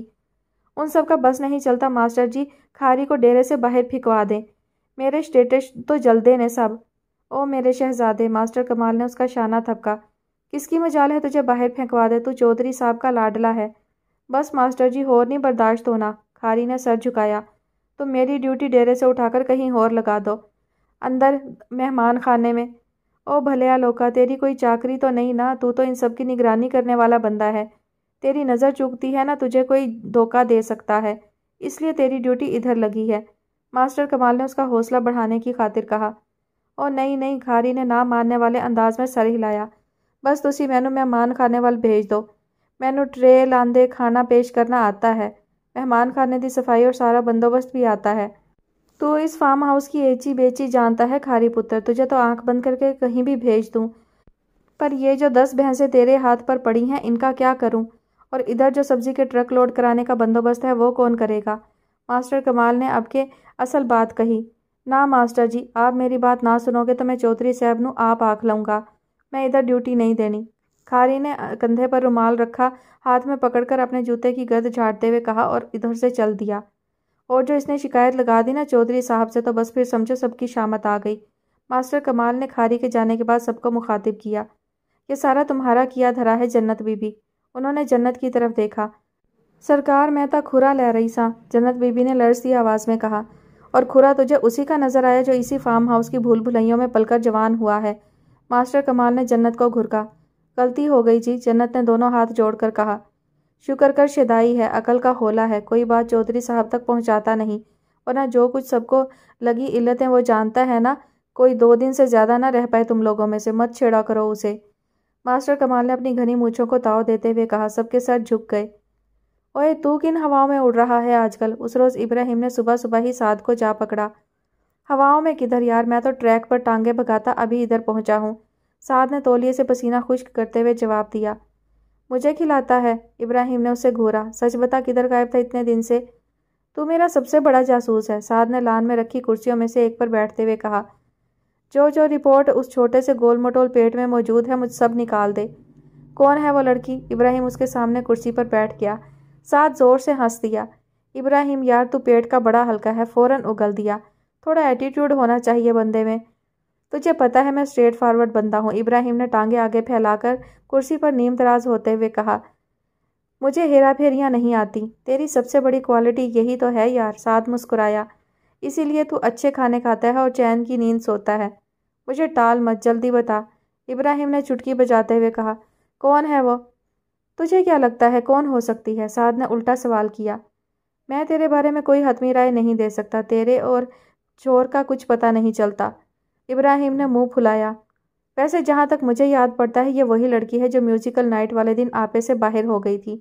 उन सब का बस नहीं चलता मास्टर जी खारी को डेरे से बाहर फिकवा दें मेरे स्टेटस तो जल्दे ने सब ओ मेरे शहजादे मास्टर कमाल ने उसका शाना थपका किसकी मजाल है तुझे बाहर फेंकवा दे तू चौधरी साहब का लाडला है बस मास्टर जी और नहीं बर्दाश्त होना खारी ने सर झुकाया तो मेरी ड्यूटी डेरे से उठाकर कहीं और लगा दो अंदर मेहमान खाने में ओ भले आलोका तेरी कोई चाकरी तो नहीं ना तू तो इन सब की निगरानी करने वाला बंदा है तेरी नज़र चूकती है ना तुझे कोई धोखा दे सकता है इसलिए तेरी ड्यूटी इधर लगी है मास्टर कमाल ने उसका हौसला बढ़ाने की खातिर कहा ओ नहीं नहीं खारी ने ना मानने वाले अंदाज में सर हिलाया बस तुसी मैनू मेहमान खाने वाल भेज दो मैनू ट्रे लांदे खाना पेश करना आता है मेहमान खाने की सफाई और सारा बंदोबस्त भी आता है तो इस फार्म हाउस की एची बेची जानता है खारी पुत्र तुझे तो आंख बंद करके कहीं भी भेज दूँ पर ये जो दस भैंसें तेरे हाथ पर पड़ी हैं इनका क्या करूं और इधर जो सब्जी के ट्रक लोड कराने का बंदोबस्त है वो कौन करेगा मास्टर कमाल ने अब के असल बात कही ना मास्टर जी आप मेरी बात ना सुनोगे तो मैं चौधरी साहब नू आप आख लूँगा मैं इधर ड्यूटी नहीं देनी खारी ने कंधे पर रुमाल रखा हाथ में पकड़कर अपने जूते की गर्द झाड़ते हुए कहा और इधर से चल दिया और जो इसने शिकायत लगा दी ना चौधरी साहब से तो बस फिर समझो सबकी शामत आ गई मास्टर कमाल ने खारी के जाने के बाद सबको मुखातिब किया ये सारा तुम्हारा किया धरा है जन्नत बीबी उन्होंने जन्नत की तरफ देखा सरकार मैं था खुरा ले रही सा जन्नत बीबी ने दी आवाज़ में कहा और खुरा तुझे उसी का नज़र आया जो इसी फार्म हाउस की भूल भुलैयों में पलकर जवान हुआ है मास्टर कमाल ने जन्नत को घुरका गलती हो गई जी जन्नत ने दोनों हाथ जोड़कर कहा शुक्र कर शिदाई है अकल का होला है कोई बात चौधरी साहब तक पहुंचाता नहीं और ना जो कुछ सबको लगी इल्लत है वो जानता है ना कोई दो दिन से ज़्यादा ना रह पाए तुम लोगों में से मत छेड़ा करो उसे मास्टर कमाल ने अपनी घनी मूछों को ताव देते हुए कहा सबके सर झुक गए ओए तू किन हवाओं में उड़ रहा है आजकल उस रोज़ इब्राहिम ने सुबह सुबह ही साध को जा पकड़ा हवाओं में किधर यार मैं तो ट्रैक पर टांगे भगाता अभी इधर पहुंचा हूँ साध ने तोलिए से पसीना खुश्क करते हुए जवाब दिया मुझे खिलाता है इब्राहिम ने उसे घूरा सच बता किधर गायब था इतने दिन से तू मेरा सबसे बड़ा जासूस है साध ने लान में रखी कुर्सियों में से एक पर बैठते हुए कहा जो जो रिपोर्ट उस छोटे से गोल मटोल पेट में मौजूद है मुझ सब निकाल दे कौन है वो लड़की इब्राहिम उसके सामने कुर्सी पर बैठ गया साथ ज़ोर से हंस दिया इब्राहिम यार तू पेट का बड़ा हल्का है फ़ौरन उगल दिया थोड़ा एटीट्यूड होना चाहिए बंदे में तुझे पता है मैं स्ट्रेट फॉरवर्ड बंदा हूँ इब्राहिम ने टांगे आगे फैलाकर कुर्सी पर नीम दराज होते हुए कहा मुझे हेरा फेरियाँ नहीं आती तेरी सबसे बड़ी क्वालिटी यही तो है यार साथ मुस्कुराया इसीलिए तू अच्छे खाने खाता है और चैन की नींद सोता है मुझे टाल मत जल्दी बता इब्राहिम ने चुटकी बजाते हुए कहा कौन है वो तुझे क्या लगता है कौन हो सकती है साद ने उल्टा सवाल किया मैं तेरे बारे में कोई हतमी राय नहीं दे सकता तेरे और चोर का कुछ पता नहीं चलता इब्राहिम ने मुंह फुलाया वैसे जहाँ तक मुझे याद पड़ता है ये वही लड़की है जो म्यूजिकल नाइट वाले दिन आपे से बाहर हो गई थी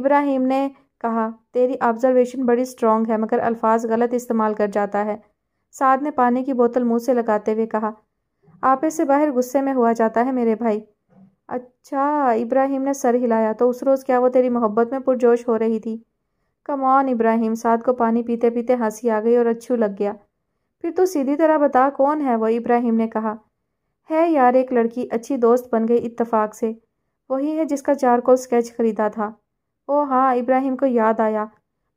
इब्राहिम ने कहा तेरी ऑब्जर्वेशन बड़ी स्ट्रांग है मगर अल्फाज गलत इस्तेमाल कर जाता है साद ने पानी की बोतल मुंह से लगाते हुए कहा आपे से बाहर गुस्से में हुआ जाता है मेरे भाई अच्छा इब्राहिम ने सर हिलाया तो उस रोज़ क्या वो तेरी मोहब्बत में पुरजोश हो रही थी कमौन इब्राहिम साद को पानी पीते पीते हंसी आ गई और अच्छू लग गया फिर तो सीधी तरह बता कौन है वो इब्राहिम ने कहा है यार एक लड़की अच्छी दोस्त बन गई इत्तफाक से वही है जिसका चारकोल स्केच खरीदा था ओ हाँ इब्राहिम को याद आया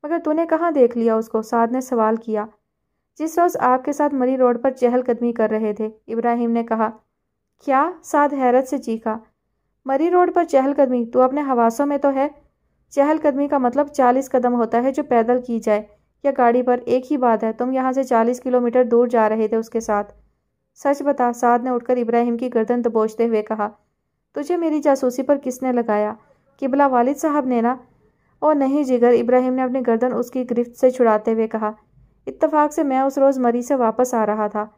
मगर तूने कहाँ देख लिया उसको साद ने सवाल किया जिस रोज़ आपके साथ मरी रोड पर चहलकदमी कर रहे थे इब्राहिम ने कहा क्या साद हैरत से चीखा मरी रोड पर चहलकदमी तू अपने हवासों में तो है चहलकदमी का मतलब चालीस कदम होता है जो पैदल की जाए या गाड़ी पर एक ही बात है तुम यहाँ से चालीस किलोमीटर दूर जा रहे थे उसके साथ सच बता साद ने उठकर इब्राहिम की गर्दन दबोचते हुए कहा तुझे मेरी जासूसी पर किसने लगाया किबला वालिद साहब ने ना ओ नहीं जिगर इब्राहिम ने अपनी गर्दन उसकी गिरफ्त से छुड़ाते हुए कहा इतफाक से मैं उस रोज़ मरी से वापस आ रहा था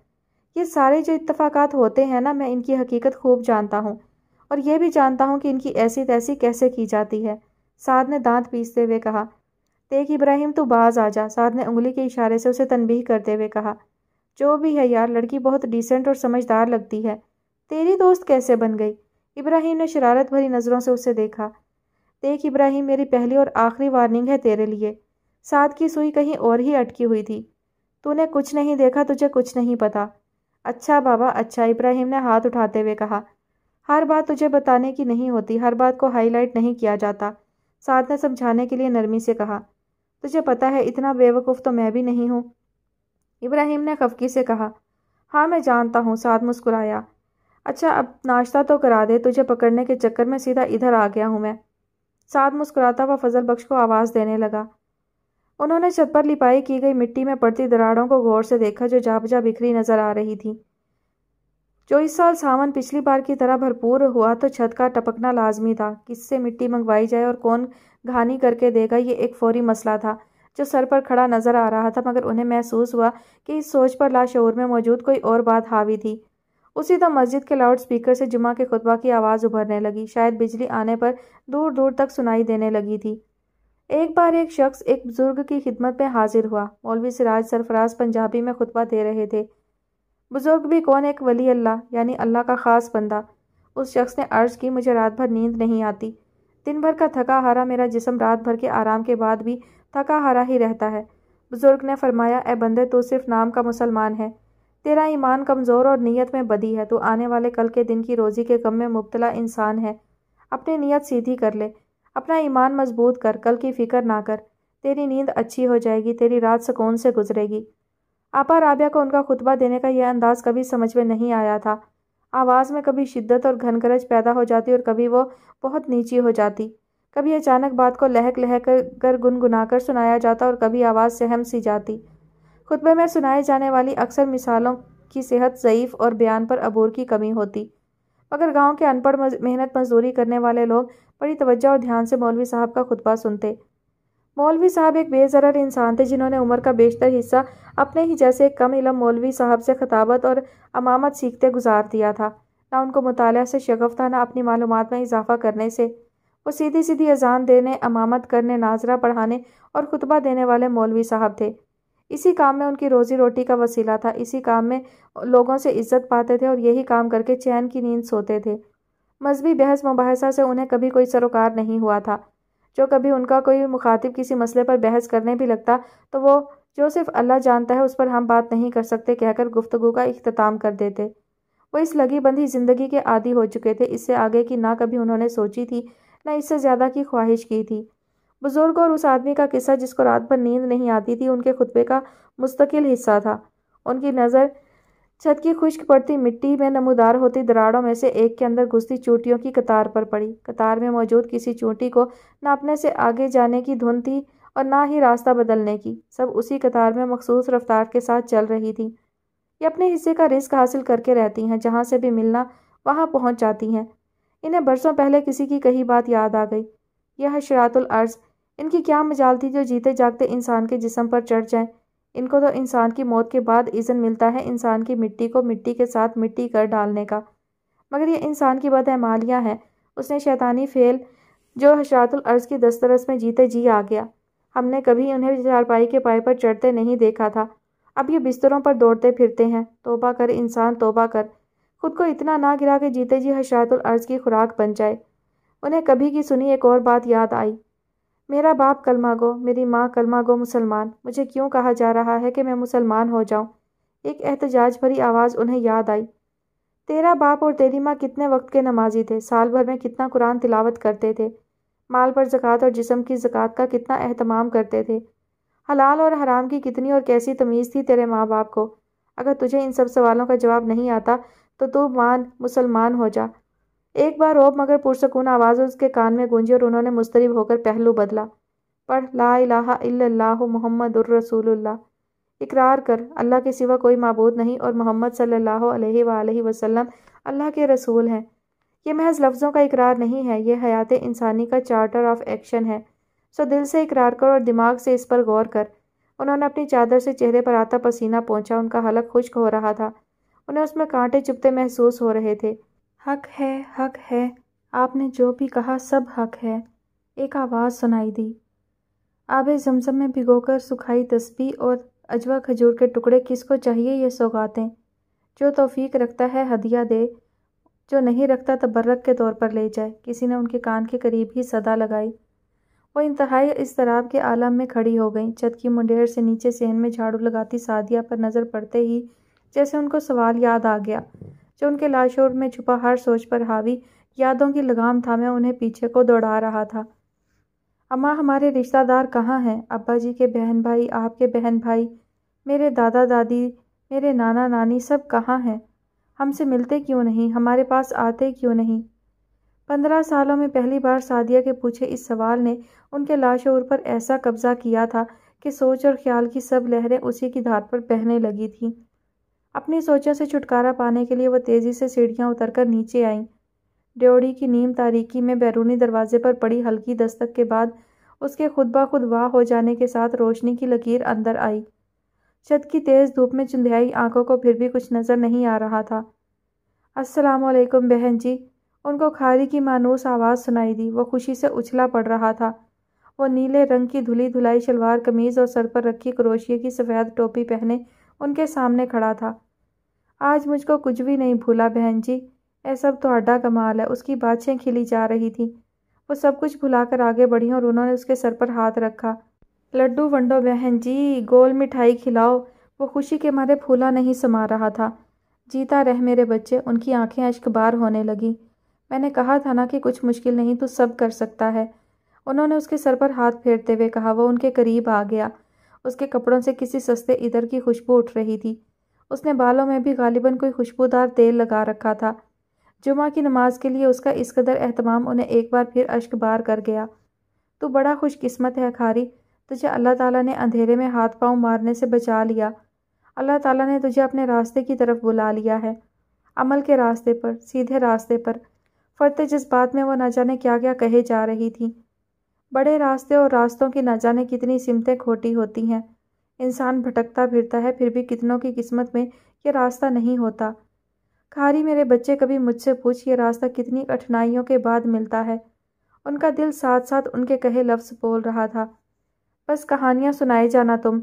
ये सारे जो इतफ़ाक होते हैं ना मैं इनकी हकीकत खूब जानता हूँ और यह भी जानता हूँ कि इनकी ऐसी तैसी कैसे की जाती है साद ने दांत पीसते हुए कहा देख इब्राहिम तू बाज आ जा साध ने उंगली के इशारे से उसे तनबीह करते हुए कहा जो भी है यार लड़की बहुत डिसेंट और समझदार लगती है तेरी दोस्त कैसे बन गई इब्राहिम ने शरारत भरी नज़रों से उसे देखा देख इब्राहिम मेरी पहली और आखिरी वार्निंग है तेरे लिए साथ की सुई कहीं और ही अटकी हुई थी तूने कुछ नहीं देखा तुझे कुछ नहीं पता अच्छा बाबा अच्छा इब्राहिम ने हाथ उठाते हुए कहा हर बात तुझे बताने की नहीं होती हर बात को हाईलाइट नहीं किया जाता साथ ने समझाने के लिए नरमी से कहा तुझे पता है इतना बेवकूफ़ तो मैं भी नहीं हूँ इब्राहिम ने खफकी से कहा हाँ मैं जानता हूँ साथ मुस्कुराया अच्छा अब नाश्ता तो करा दे तुझे पकड़ने के चक्कर में सीधा इधर आ गया हूँ मैं साथ मुस्कुराता हुआ फजल बख्श को आवाज़ देने लगा उन्होंने छत पर लिपाई की गई मिट्टी में पड़ती दराड़ों को गौर से देखा जो जा बिखरी नजर आ रही थी जो इस साल सावन पिछली बार की तरह भरपूर हुआ तो छत का टपकना लाजमी था किससे मिट्टी मंगवाई जाए और कौन घानी करके देगा ये एक फौरी मसला था जो सर पर खड़ा नजर आ रहा था मगर उन्हें महसूस हुआ कि इस सोच पर लाशूर में मौजूद कोई और बात हावी थी उसी दम मस्जिद के लाउड स्पीकर से जुमा के खुतबा की आवाज़ उभरने लगी शायद बिजली आने पर दूर दूर तक सुनाई देने लगी थी एक बार एक शख्स एक बुजुर्ग की खिदमत में हाजिर हुआ मौलवी सिराज सरफराज पंजाबी में खुतबा दे रहे थे बुजुर्ग भी कौन एक वली अल्लाह यानी अल्लाह का खास बंदा उस शख्स ने अर्ज की मुझे रात भर नींद नहीं आती दिन भर का थका हारा मेरा जिसम रात भर के आराम के बाद भी थका हारा ही रहता है बुज़ुर्ग ने फरमाया ए बंदे तो सिर्फ नाम का मुसलमान है तेरा ईमान कमज़ोर और नीयत में बदी है तो आने वाले कल के दिन की रोज़ी के गम में मुबतला इंसान है अपनी नीयत सीधी कर ले अपना ईमान मजबूत कर कल की फ़िक्र ना कर तेरी नींद अच्छी हो जाएगी तेरी रात सुकून से गुजरेगी आपा राबिया को उनका खुतबा देने का यह अंदाज़ कभी समझ में नहीं आया था आवाज़ में कभी शिद्दत और घनगरज पैदा हो जाती और कभी वो बहुत नीची हो जाती कभी अचानक बात को लहक लहक कर गुनगुना कर सुनाया जाता और कभी आवाज़ सहम सी जाती खुतबे में सुनाए जाने वाली अक्सर मिसालों की सेहत ज़यीफ़ और बयान पर अबूर की कमी होती मगर गांव के अनपढ़ मेहनत मजदूरी करने वाले लोग बड़ी तवज्जो और ध्यान से मौलवी साहब का खुतबा सुनते मौलवी साहब एक बेजर इंसान थे जिन्होंने उम्र का बेशतर हिस्सा अपने ही जैसे एक कम इलम मौलवी साहब से खताबत और अमामत सीखते गुजार दिया था ना उनको मुताल से शगफ था ना अपनी मालूम में इजाफा करने से वो सीधी सीधी अजान देने अमामत करने नाजरा पढ़ाने और खुतबा देने वाले मौलवी साहब थे इसी काम में उनकी रोज़ी रोटी का वसीला था इसी काम में लोगों से इज्जत पाते थे और यही काम करके चैन की नींद सोते थे मजहबी बहस मुबासा से उन्हें कभी कोई सरोकार नहीं हुआ था जो कभी उनका कोई मुखातिब किसी मसले पर बहस करने भी लगता तो वो जो सिर्फ अल्लाह जानता है उस पर हम बात नहीं कर सकते कहकर गुफ्तु का अख्ताम कर देते वो इस लगी बंधी ज़िंदगी के आदि हो चुके थे इससे आगे की ना कभी उन्होंने सोची थी ना इससे ज़्यादा की ख्वाहिश की थी बुज़ुर्ग और उस आदमी का किस्सा जिसको रात भर नींद नहीं आती थी उनके खुतबे का मुस्तकिल हिस्सा था उनकी नज़र छत की खुश्क पड़ती मिट्टी में नमूदार होती दराड़ों में से एक के अंदर घुसती चूंटियों की कतार पर पड़ी कतार में मौजूद किसी चूंटी को नापने से आगे जाने की धुन थी और ना ही रास्ता बदलने की सब उसी कतार में मखसूस रफ्तार के साथ चल रही थी ये अपने हिस्से का रिस्क हासिल करके रहती हैं जहाँ से भी मिलना वहाँ पहुँच जाती हैं इन्हें बरसों पहले किसी की कही बात याद आ गई यह शरातुल अर्ज़ इनकी क्या मजाल थी जो जीते जागते इंसान के जिसम पर चढ़ जाएं इनको तो इंसान की मौत के बाद इज़न मिलता है इंसान की मिट्टी को मिट्टी के साथ मिट्टी कर डालने का मगर ये इंसान की बदहमालियाँ हैं उसने शैतानी फेल जो हशरातुल अर्ज़ की दस्तरस में जीते जी आ गया हमने कभी उन्हें चारपाई के पाए पर चढ़ते नहीं देखा था अब ये बिस्तरों पर दौड़ते फिरते हैं तोबा कर इंसान तोबा कर खुद को इतना ना गिरा कि जीते जी हशरातुल अर्ज़ की खुराक बन जाए उन्हें कभी की सुनी एक और बात याद आई मेरा बाप कलमा गो मेरी माँ कलमा गो मुसलमान मुझे क्यों कहा जा रहा है कि मैं मुसलमान हो जाऊँ एक एहतजाज भरी आवाज़ उन्हें याद आई तेरा बाप और तेरी माँ कितने वक्त के नमाजी थे साल भर में कितना कुरान तिलावत करते थे माल पर ज़क़़त और जिसम की ज़क़़त का कितना अहतमाम करते थे हलाल और हराम की कितनी और कैसी तमीज़ थी तेरे माँ बाप को अगर तुझे इन सब सवालों का जवाब नहीं आता तो तू मान मुसलमान हो जा एक बार रोब मगर पुरसकून आवाज़ उसके कान में गूंजी और उन्होंने मुस्तरब होकर पहलू बदला पढ़ ला इलाह मोहम्मद रसूलुल्लाह इकरार कर अल्लाह के सिवा कोई मबूद नहीं और मोहम्मद सल्लल्लाहु अलैहि वसल्लम वसल्लम अल्लाह के रसूल हैं ये महज लफ्ज़ों का इकरार नहीं है यह हयात इंसानी का चार्टर ऑफ एक्शन है सो दिल से इकरार कर और दिमाग से इस पर गौर कर उन्होंने अपनी चादर से चेहरे पर आता पसीना पहुँचा उनका हलक खुश्क हो रहा था उन्हें उसमें कांटे चुपते महसूस हो रहे थे हक है हक है आपने जो भी कहा सब हक है एक आवाज़ सुनाई दी आब जमजम में भिगोकर सुखाई तस्बी और अजवा खजूर के टुकड़े किसको चाहिए ये सौगातें जो तोफ़ीक रखता है हदिया दे जो नहीं रखता तबर्रक के तौर पर ले जाए किसी ने उनके कान के करीब ही सदा लगाई वो इंतहाई इस तराब के आलम में खड़ी हो गई छत की मुंडेर से नीचे सहन में झाड़ू लगाती सादिया पर नज़र पड़ते ही जैसे उनको सवाल याद आ गया जो उनके लाशोर में छुपा हर सोच पर हावी यादों की लगाम थामे उन्हें पीछे को दौड़ा रहा था अम्मा हमारे रिश्तेदार कहाँ हैं अब्बा जी के बहन भाई आपके बहन भाई मेरे दादा दादी मेरे नाना नानी सब कहाँ हैं हमसे मिलते क्यों नहीं हमारे पास आते क्यों नहीं पंद्रह सालों में पहली बार सादिया के पूछे इस सवाल ने उनके लाशोर पर ऐसा कब्जा किया था कि सोच और ख्याल की सब लहरें उसी की धार पर बहने लगी थीं अपनी सोचों से छुटकारा पाने के लिए वह तेज़ी से सीढ़ियाँ उतरकर नीचे आईं ड्योड़ी की नीम तारीकी में बैरूनी दरवाजे पर पड़ी हल्की दस्तक के बाद उसके खुद बा खुद वाह हो जाने के साथ रोशनी की लकीर अंदर आई छत की तेज़ धूप में चुंधियाई आंखों को फिर भी कुछ नज़र नहीं आ रहा था अस्सलाम वालेकुम बहन जी उनको खारी की मानूस आवाज़ सुनाई दी वो खुशी से उछला पड़ रहा था वो नीले रंग की धुली धुलाई शलवार कमीज़ और सर पर रखी क्रोशिए की सफ़ेद टोपी पहने उनके सामने खड़ा था आज मुझको कुछ भी नहीं भूला बहन जी यह सब तो अड्डा कमाल है उसकी बाछें खिली जा रही थी वो सब कुछ भुलाकर आगे बढ़ी और उन्होंने उसके सर पर हाथ रखा लड्डू वंडो बहन जी गोल मिठाई खिलाओ वो खुशी के मारे फूला नहीं समा रहा था जीता रह मेरे बच्चे उनकी आंखें अश्कबार होने लगी मैंने कहा था ना कि कुछ मुश्किल नहीं तो सब कर सकता है उन्होंने उसके सर पर हाथ फेरते हुए कहा वो उनके करीब आ गया उसके कपड़ों से किसी सस्ते इधर की खुशबू उठ रही थी उसने बालों में भी गालिबन कोई खुशबूदार तेल लगा रखा था जुमा की नमाज के लिए उसका इस कदर अहतमाम उन्हें एक बार फिर अश्क बार कर गया तो बड़ा खुशकस्मत है खारी तुझे अल्लाह ताला ने अंधेरे में हाथ पांव मारने से बचा लिया अल्लाह ताला ने तुझे अपने रास्ते की तरफ बुला लिया है अमल के रास्ते पर सीधे रास्ते पर फरते जिस बात में वो न जाने क्या क्या कहे जा रही थी बड़े रास्ते और रास्तों की न जाने कितनी सिमतें खोटी होती हैं इंसान भटकता फिरता है फिर भी कितनों की किस्मत में ये रास्ता नहीं होता खारी मेरे बच्चे कभी मुझसे पूछ ये रास्ता कितनी कठिनाइयों के बाद मिलता है उनका दिल साथ साथ उनके कहे लफ्ज़ बोल रहा था बस कहानियाँ सुनाए जाना तुम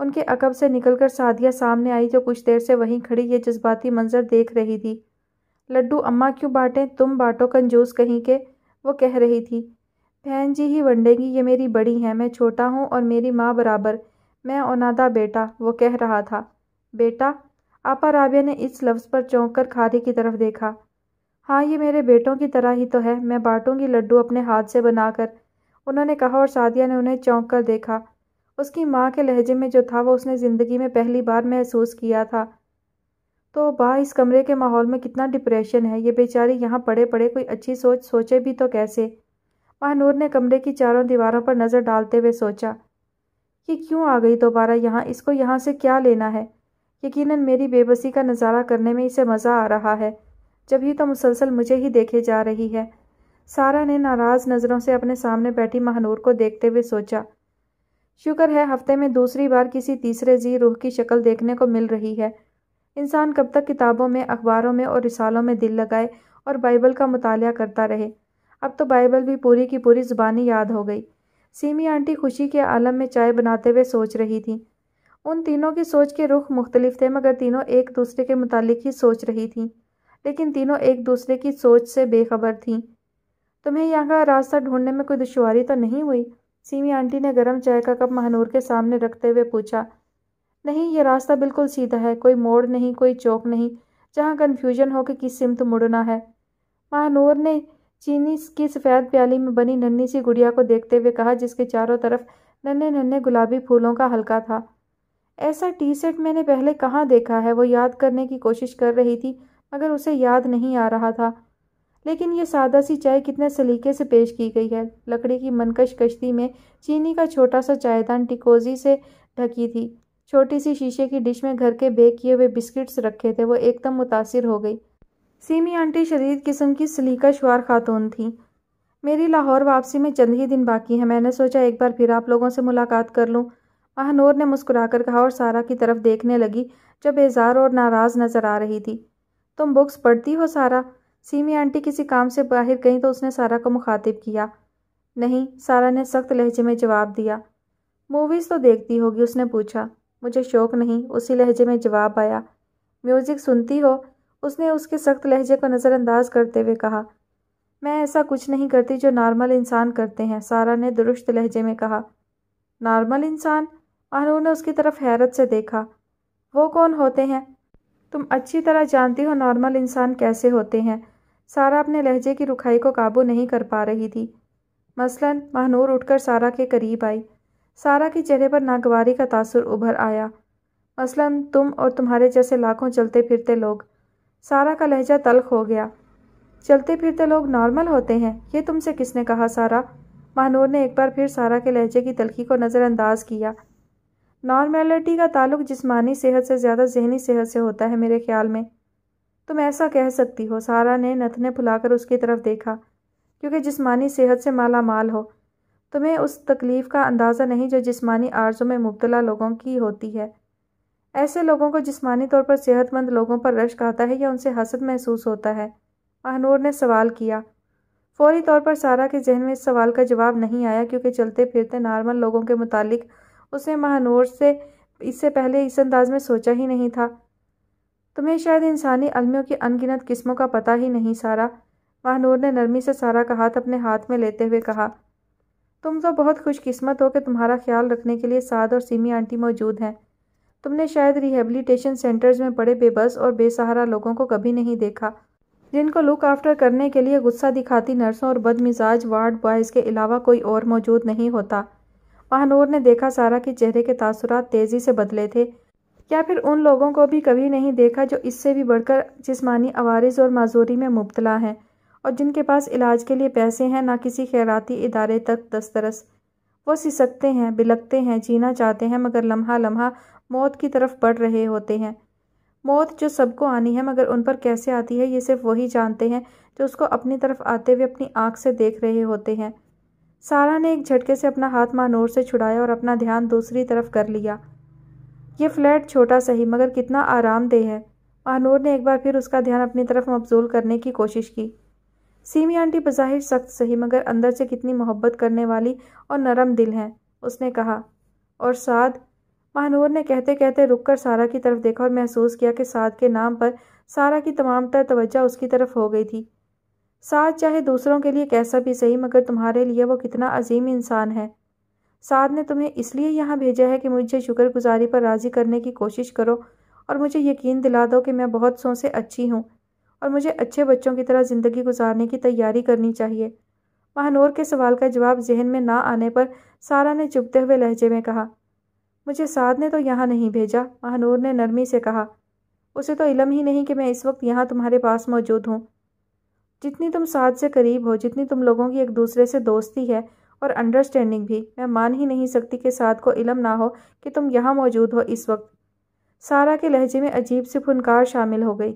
उनके अकब से निकलकर सादिया सामने आई जो कुछ देर से वहीं खड़ी ये जज्बाती मंजर देख रही थी लड्डू अम्मा क्यों बाँटें तुम बाँटो कंजूस कहीं के वो कह रही थी बहन जी ही वंडेगी ये मेरी बड़ी है मैं छोटा हूँ और मेरी माँ बराबर मैं ओनादा बेटा वो कह रहा था बेटा आपा राबिया ने इस लफ्ज़ पर चौंक कर खारी की तरफ देखा हाँ ये मेरे बेटों की तरह ही तो है मैं बांटूंगी लड्डू अपने हाथ से बनाकर उन्होंने कहा और सादिया ने उन्हें चौंक कर देखा उसकी माँ के लहजे में जो था वो उसने ज़िंदगी में पहली बार महसूस किया था तो बा इस कमरे के माहौल में कितना डिप्रेशन है ये बेचारी यहाँ पड़े पड़े कोई अच्छी सोच सोचे भी तो कैसे महानूर ने कमरे की चारों दीवारों पर नज़र डालते हुए सोचा कि क्यों आ गई दोबारा यहाँ इसको यहाँ से क्या लेना है यकीनन मेरी बेबसी का नज़ारा करने में इसे मज़ा आ रहा है जब ही तो मुसलसल मुझे ही देखे जा रही है सारा ने नाराज़ नज़रों से अपने सामने बैठी महानूर को देखते हुए सोचा शुक्र है हफ्ते में दूसरी बार किसी तीसरे जी रूह की शक्ल देखने को मिल रही है इंसान कब तक किताबों में अखबारों में और रिसालों में दिल लगाए और बाइबल का मुताल करता रहे अब तो बाइबल भी पूरी की पूरी ज़ुबानी याद हो गई सीमी आंटी खुशी के आलम में चाय बनाते हुए सोच रही थी उन तीनों की सोच के रुख मुख्तलिफ थे मगर तीनों एक दूसरे के मुतालिक ही सोच रही थीं लेकिन तीनों एक दूसरे की सोच से बेखबर थीं तुम्हें यहाँ का रास्ता ढूंढने में कोई दुशारी तो नहीं हुई सीमी आंटी ने गर्म चाय का कप महानूर के सामने रखते हुए पूछा नहीं ये रास्ता बिल्कुल सीधा है कोई मोड़ नहीं कोई चौक नहीं जहाँ कन्फ्यूजन हो कि किस सिमत मुड़ना है महानूर ने चीनी की सफ़ेद प्याली में बनी नन्ही सी गुड़िया को देखते हुए कहा जिसके चारों तरफ नन्हे नन्हे गुलाबी फूलों का हल्का था ऐसा टी शर्ट मैंने पहले कहाँ देखा है वो याद करने की कोशिश कर रही थी मगर उसे याद नहीं आ रहा था लेकिन ये सादा सी चाय कितने सलीके से पेश की गई है लकड़ी की मनकश कश्ती में चीनी का छोटा सा चायदान टिकोजी से ढकी थी छोटी सी शीशे की डिश में घर के बेक किए हुए बिस्किट्स रखे थे वो एकदम मुतासर हो गई सीमी आंटी शदीद किस्म की सलीका शुार खातून थी मेरी लाहौर वापसी में चंद ही दिन बाकी है मैंने सोचा एक बार फिर आप लोगों से मुलाकात कर लूँ आहनूर ने मुस्कुराकर कहा और सारा की तरफ देखने लगी जो बेजार और नाराज़ नज़र आ रही थी तुम बुक्स पढ़ती हो सारा सीमी आंटी किसी काम से बाहर गई तो उसने सारा को मुखातिब किया नहीं सारा ने सख्त लहजे में जवाब दिया मूवीज़ तो देखती होगी उसने पूछा मुझे शौक नहीं उसी लहजे में जवाब आया म्यूज़िक सुनती हो उसने उसके सख्त लहजे को नज़रअंदाज करते हुए कहा मैं ऐसा कुछ नहीं करती जो नॉर्मल इंसान करते हैं सारा ने दुरुस्त लहजे में कहा नॉर्मल इंसान अनु ने उसकी तरफ हैरत से देखा वो कौन होते हैं तुम अच्छी तरह जानती हो नॉर्मल इंसान कैसे होते हैं सारा अपने लहजे की रुखाई को काबू नहीं कर पा रही थी मसलन महनूर उठकर सारा के करीब आई सारा के चेहरे पर नागवारी का तासुर उभर आया मसलन तुम और तुम्हारे जैसे लाखों चलते फिरते लोग सारा का लहजा तलख हो गया चलते फिरते लोग नॉर्मल होते हैं ये तुमसे किसने कहा सारा महानूर ने एक बार फिर सारा के लहजे की तलखी को नज़रअंदाज किया नॉर्मेलिटी का ताल्लुक जिस्मानी सेहत से ज़्यादा जहनी सेहत से होता है मेरे ख्याल में तुम ऐसा कह सकती हो सारा ने नथने फुलाकर उसकी तरफ देखा क्योंकि जिस्मानी सेहत से माला माल हो तुम्हें उस तकलीफ़ का अंदाज़ा नहीं जो जिस्मानी आर्ज़ों में मुबतला लोगों की होती है ऐसे लोगों को जिस्मानी तौर पर सेहतमंद लोगों पर रश कहता है या उनसे हसद महसूस होता है महनूर ने सवाल किया फौरी तौर पर सारा के जहन में इस सवाल का जवाब नहीं आया क्योंकि चलते फिरते नॉर्मल लोगों के मुतालिक उसने महानूर से इससे पहले इस अंदाज में सोचा ही नहीं था तुम्हें शायद इंसानी अलमियों की अनगिनत किस्मों का पता ही नहीं सारा महानूर ने नरमी से सारा का हाथ अपने हाथ में लेते हुए कहा तुम तो बहुत खुशकिस्मत हो कि तुम्हारा ख्याल रखने के लिए साद और सीमी आंटी मौजूद हैं तुमने शायद रिहेबिलिटेशन सेंटर्स में पड़े बेबस और बेसहारा लोगों को कभी नहीं देखा जिनको लुक आफ्टर करने के लिए गुस्सा दिखाती नर्सों और बदमिजाज वार्ड बॉयज़ के अलावा कोई और मौजूद नहीं होता महानूर ने देखा सारा के चेहरे के तासुरात तेज़ी से बदले थे या फिर उन लोगों को भी कभी नहीं देखा जो इससे भी बढ़कर जिसमानी आवारज और माजूरी में मुबतला हैं और जिनके पास इलाज के लिए पैसे हैं ना किसी खैराती इदारे तक दस्तरस वो सिसकते हैं बिलकते हैं जीना चाहते हैं मगर लम्हा लम्हा मौत की तरफ बढ़ रहे होते हैं मौत जो सबको आनी है मगर उन पर कैसे आती है ये सिर्फ वही जानते हैं जो उसको अपनी तरफ आते हुए अपनी आँख से देख रहे होते हैं सारा ने एक झटके से अपना हाथ मानोर से छुड़ाया और अपना ध्यान दूसरी तरफ कर लिया ये फ्लैट छोटा सही मगर कितना आरामदेह है महानूर ने एक बार फिर उसका ध्यान अपनी तरफ मबजूल करने की कोशिश की सीमी आंटी बज़ाहिर सख्त सही मगर अंदर से कितनी मोहब्बत करने वाली और नरम दिल हैं उसने कहा और साथ महानूर ने कहते कहते रुककर सारा की तरफ देखा और महसूस किया कि साध के नाम पर सारा की तमाम तर तवज्जा उसकी तरफ हो गई थी साध चाहे दूसरों के लिए कैसा भी सही मगर तुम्हारे लिए वो कितना अजीम इंसान है साध ने तुम्हें इसलिए यहाँ भेजा है कि मुझे शुक्रगुजारी पर राज़ी करने की कोशिश करो और मुझे यकीन दिला दो कि मैं बहुत सौ से अच्छी हूँ और मुझे अच्छे बच्चों की तरह ज़िंदगी गुजारने की तैयारी करनी चाहिए महानूर के सवाल का जवाब जहन में ना आने पर सारा ने चुपते हुए लहजे में कहा मुझे साद ने तो यहाँ नहीं भेजा महानूर ने नरमी से कहा उसे तो इलम ही नहीं कि मैं इस वक्त यहाँ तुम्हारे पास मौजूद हूँ जितनी तुम साथ से करीब हो जितनी तुम लोगों की एक दूसरे से दोस्ती है और अंडरस्टैंडिंग भी मैं मान ही नहीं सकती कि साथ को इलम ना हो कि तुम यहाँ मौजूद हो इस वक्त सारा के लहजे में अजीब सी फुनकार शामिल हो गई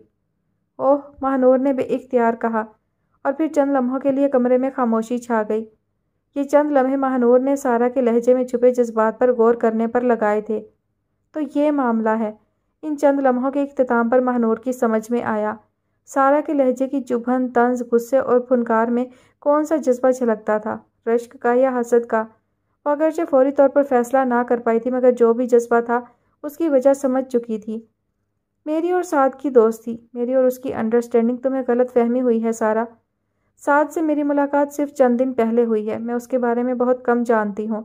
ओह महानूर ने बेख्तियार कहा और फिर चंद लम्हों के लिए कमरे में खामोशी छा गई ये चंद लम्हे महानूर ने सारा के लहजे में छुपे जज्बात पर गौर करने पर लगाए थे तो ये मामला है इन चंद लम्हों के अख्ताम पर महानूर की समझ में आया सारा के लहजे की चुभन तंज गुस्से और फुनकार में कौन सा जज्बा झलकता था रश्क का या हसद का वो अगरचे फौरी तौर पर फैसला ना कर पाई थी मगर जो भी जज्बा था उसकी वजह समझ चुकी थी मेरी और साथ की दोस्त थी मेरी और उसकी अंडरस्टैंडिंग तुम्हें गलत फहमी हुई है सारा साथ से मेरी मुलाकात सिर्फ चंद दिन पहले हुई है मैं उसके बारे में बहुत कम जानती हूँ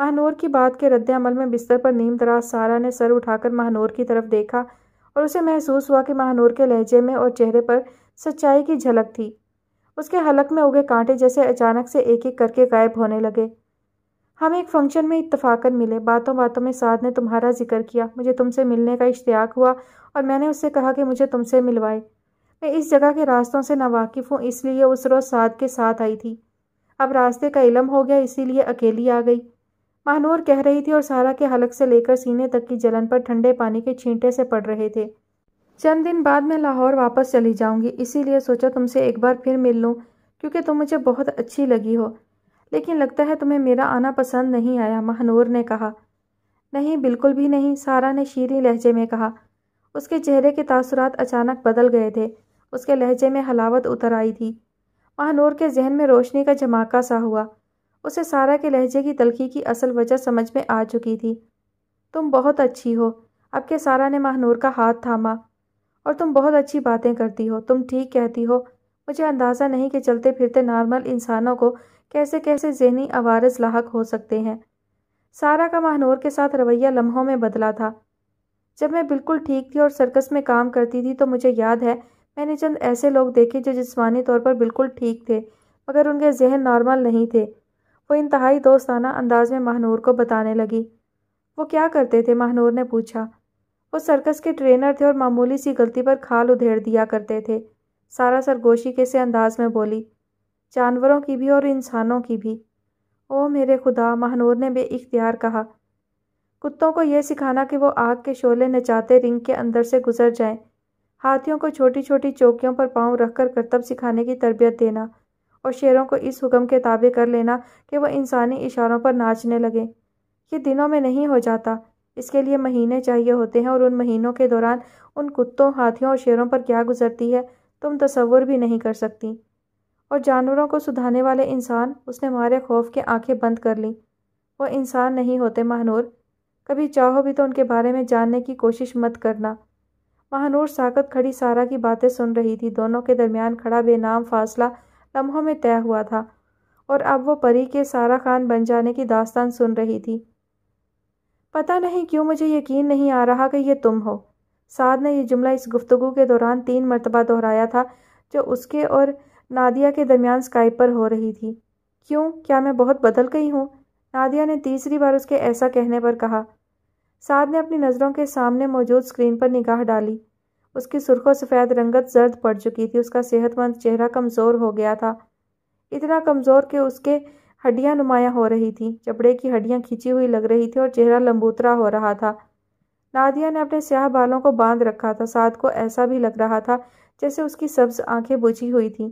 महानोर की बात के रद्दमल में बिस्तर पर नीम दराज सारा ने सर उठाकर महानोर की तरफ देखा और उसे महसूस हुआ कि महानोर के लहजे में और चेहरे पर सच्चाई की झलक थी उसके हलक में उगे कांटे जैसे अचानक से एक एक करके गायब होने लगे हम एक फंक्शन में इतफाक़न मिले बातों बातों में साध ने तुम्हारा जिक्र किया मुझे तुमसे मिलने का इश्तियाक हुआ और मैंने उससे कहा कि मुझे तुमसे मिलवाए मैं इस जगह के रास्तों से नावाकिफ़ हूँ इसलिए उस रोज़ साध के साथ आई थी अब रास्ते का इलम हो गया इसीलिए अकेली आ गई महानूर कह रही थी और सारा के हलक से लेकर सीने तक की जलन पर ठंडे पानी के छींटे से पड़ रहे थे चंद दिन बाद मैं लाहौर वापस चली जाऊंगी इसीलिए सोचा तुमसे एक बार फिर मिल लूँ क्योंकि तुम मुझे बहुत अच्छी लगी हो लेकिन लगता है तुम्हें मेरा आना पसंद नहीं आया महानूर ने कहा नहीं बिल्कुल भी नहीं सारा ने शीरी लहजे में कहा उसके चेहरे के तासुरात अचानक बदल गए थे उसके लहजे में हलावत उतर आई थी महानूर के जहन में रोशनी का झमाका सा हुआ उसे सारा के लहजे की तलखी की असल वजह समझ में आ चुकी थी तुम बहुत अच्छी हो अब के सारा ने महानूर का हाथ थामा और तुम बहुत अच्छी बातें करती हो तुम ठीक कहती हो मुझे अंदाज़ा नहीं कि चलते फिरते नॉर्मल इंसानों को कैसे कैसे जहनी आवारज लाक हो सकते हैं सारा का महानूर के साथ रवैया लम्हों में बदला था जब मैं बिल्कुल ठीक थी और सर्कस में काम करती थी तो मुझे याद है मैंने चंद ऐसे लोग देखे जो जिसमानी तौर पर बिल्कुल ठीक थे मगर उनके जहन नॉर्मल नहीं थे वो इंतहाई दोस्ताना अंदाज में महानूर को बताने लगी वो क्या करते थे महानूर ने पूछा वो सर्कस के ट्रेनर थे और मामूली सी गलती पर खाल उधेड़ दिया करते थे सारा सरगोशी के से अंदाज में बोली जानवरों की भी और इंसानों की भी ओ मेरे खुदा महानूर ने बे इख्तियार कहा कुत्तों को यह सिखाना कि वो आग के शोले नचाते रिंग के अंदर से गुजर जाएं हाथियों को छोटी छोटी चौकियों पर पांव रखकर करतब सिखाने की तरबियत देना और शेरों को इस हुक्म के ताबे कर लेना कि वह इंसानी इशारों पर नाचने लगें ये दिनों में नहीं हो जाता इसके लिए महीने चाहिए होते हैं और उन महीनों के दौरान उन कुत्तों हाथियों और शेरों पर क्या गुजरती है तुम तस्वुर भी नहीं कर सकती और जानवरों को सुधाने वाले इंसान उसने मारे खौफ के आंखें बंद कर ली वह इंसान नहीं होते महानूर कभी चाहो भी तो उनके बारे में जानने की कोशिश मत करना महानूर साकत खड़ी सारा की बातें सुन रही थी दोनों के दरमियान खड़ा बेनाम फासला लम्हों में तय हुआ था और अब वो परी के सारा खान बन जाने की दास्तान सुन रही थी पता नहीं क्यों मुझे यकीन नहीं आ रहा कि यह तुम हो साद ने यह जुमला इस गुफ्तु के दौरान तीन मरतबा दोहराया था जो उसके और नादिया के दरमियान स्काइप पर हो रही थी क्यों क्या मैं बहुत बदल गई हूँ नादिया ने तीसरी बार उसके ऐसा कहने पर कहा साद ने अपनी नज़रों के सामने मौजूद स्क्रीन पर निगाह डाली उसकी सुर्खों सफ़ेद रंगत जर्द पड़ चुकी थी उसका सेहतमंद चेहरा कमज़ोर हो गया था इतना कमज़ोर कि उसके हड्डियां नुमाया हो रही थी चपड़े की हड्डियां खींची हुई लग रही थी और चेहरा लंबूतरा हो रहा था नादिया ने अपने स्याह बालों को बांध रखा था साद को ऐसा भी लग रहा था जैसे उसकी सब्ज आंखें बुझी हुई थीं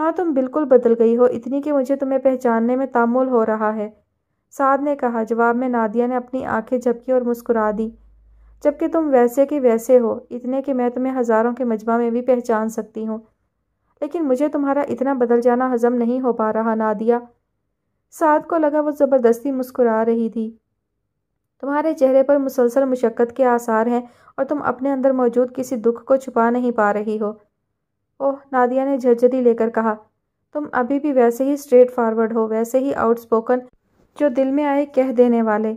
हाँ तुम बिल्कुल बदल गई हो इतनी कि मुझे तुम्हें पहचानने में तामुल हो रहा है साध ने कहा जवाब में नादिया ने अपनी आंखें झपकी और मुस्कुरा दी जबकि तुम वैसे के वैसे हो इतने कि मैं तुम्हें हज़ारों के मजबा में भी पहचान सकती हूँ लेकिन मुझे तुम्हारा इतना बदल जाना हजम नहीं हो पा रहा नादिया साध को लगा वो ज़बरदस्ती मुस्कुरा रही थी तुम्हारे चेहरे पर मुसलसल मुशक्क़त के आसार हैं और तुम अपने अंदर मौजूद किसी दुख को छुपा नहीं पा रही हो ओह नादिया ने झरझरी लेकर कहा तुम अभी भी वैसे ही स्ट्रेट फारवर्ड हो वैसे ही आउटस्पोकन जो दिल में आए कह देने वाले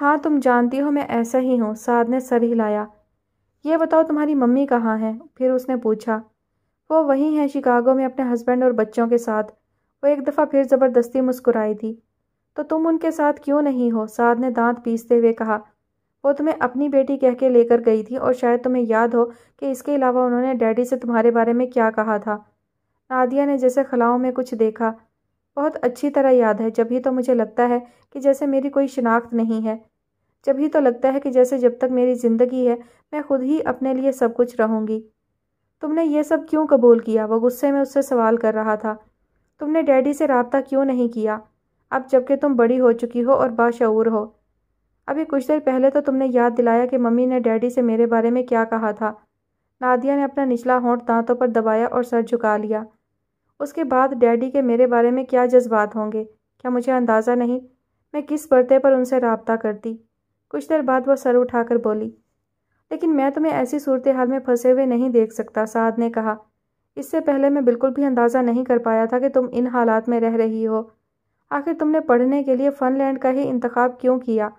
हाँ तुम जानती हो मैं ऐसा ही हूँ साध ने सर हिलाया ये बताओ तुम्हारी मम्मी कहाँ हैं फिर उसने पूछा वो वहीं हैं शिकागो में अपने हस्बैंड और बच्चों के साथ वो एक दफ़ा फिर ज़बरदस्ती मुस्कुराई थी तो तुम उनके साथ क्यों नहीं हो साध ने दांत पीसते हुए कहा वो तुम्हें अपनी बेटी कह के लेकर गई थी और शायद तुम्हें याद हो कि इसके अलावा उन्होंने डैडी से तुम्हारे बारे में क्या कहा था नादिया ने जैसे खलाओं में कुछ देखा बहुत अच्छी तरह याद है जब ही तो मुझे लगता है कि जैसे मेरी कोई शिनाख्त नहीं है जब ही तो लगता है कि जैसे जब तक मेरी ज़िंदगी है मैं खुद ही अपने लिए सब कुछ रहूँगी तुमने ये सब क्यों कबूल किया वो गुस्से में उससे सवाल कर रहा था तुमने डैडी से रबता क्यों नहीं किया अब जबकि तुम बड़ी हो चुकी हो और बाशूर हो अभी कुछ देर पहले तो तुमने याद दिलाया कि मम्मी ने डैडी से मेरे बारे में क्या कहा था नादिया ने अपना निचला होंठ दांतों पर दबाया और सर झुका लिया उसके बाद डैडी के मेरे बारे में क्या जज्बात होंगे क्या मुझे अंदाज़ा नहीं मैं किस पर्दे पर उनसे रबता करती कुछ देर बाद वह सर उठाकर बोली लेकिन मैं तुम्हें ऐसी सूरत हाल में फंसे हुए नहीं देख सकता साध ने कहा इससे पहले मैं बिल्कुल भी अंदाज़ा नहीं कर पाया था कि तुम इन हालात में रह रही हो आखिर तुमने पढ़ने के लिए फ़नलैंड का ही इंतखब क्यों किया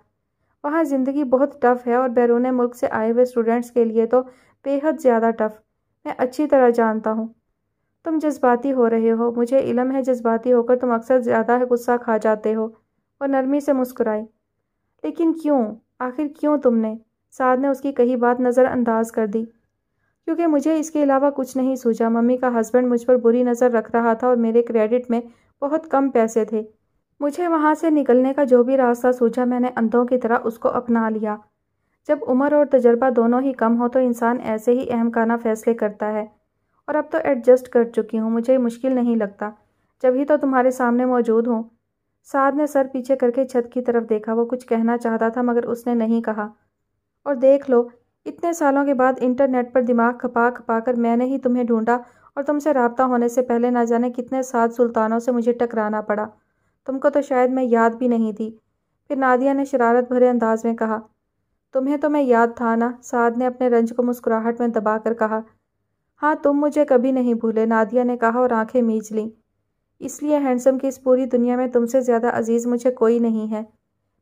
वहाँ ज़िंदगी बहुत टफ़ है और बैरून मुल्क से आए हुए स्टूडेंट्स के लिए तो बेहद ज़्यादा टफ़ मैं अच्छी तरह जानता हूँ तुम जज्बाती हो रहे हो मुझे इलम है जज्बाती होकर तुम अक्सर ज़्यादा गुस्सा खा जाते हो और नरमी से मुस्कुराई लेकिन क्यों आखिर क्यों तुमने साद ने उसकी कही बात नज़रअंदाज कर दी क्योंकि मुझे इसके अलावा कुछ नहीं सूझा मम्मी का हस्बैंड मुझ पर बुरी नज़र रख रहा था और मेरे क्रेडिट में बहुत कम पैसे थे मुझे वहाँ से निकलने का जो भी रास्ता सूझा मैंने अंधों की तरह उसको अपना लिया जब उम्र और तजर्बा दोनों ही कम हो तो इंसान ऐसे ही अहमकाना फ़ैसले करता है और अब तो एडजस्ट कर चुकी हूँ मुझे मुश्किल नहीं लगता जब ही तो तुम्हारे सामने मौजूद हूँ साद ने सर पीछे करके छत की तरफ देखा वो कुछ कहना चाहता था मगर उसने नहीं कहा और देख लो इतने सालों के बाद इंटरनेट पर दिमाग खपा खपा कर मैंने ही तुम्हें ढूंढा और तुमसे रबता होने से पहले ना जाने कितने सात सुल्तानों से मुझे टकराना पड़ा तुमको तो शायद मैं याद भी नहीं थी फिर नादिया ने शरारत भरे अंदाज में कहा तुम्हें तो मैं याद था ना साध ने अपने रंज को मुस्कुराहट में दबा कर कहा हाँ तुम मुझे कभी नहीं भूले नादिया ने कहा और आंखें मीच लीं इसलिए हैंडसम की इस पूरी दुनिया में तुमसे ज़्यादा अजीज़ मुझे कोई नहीं है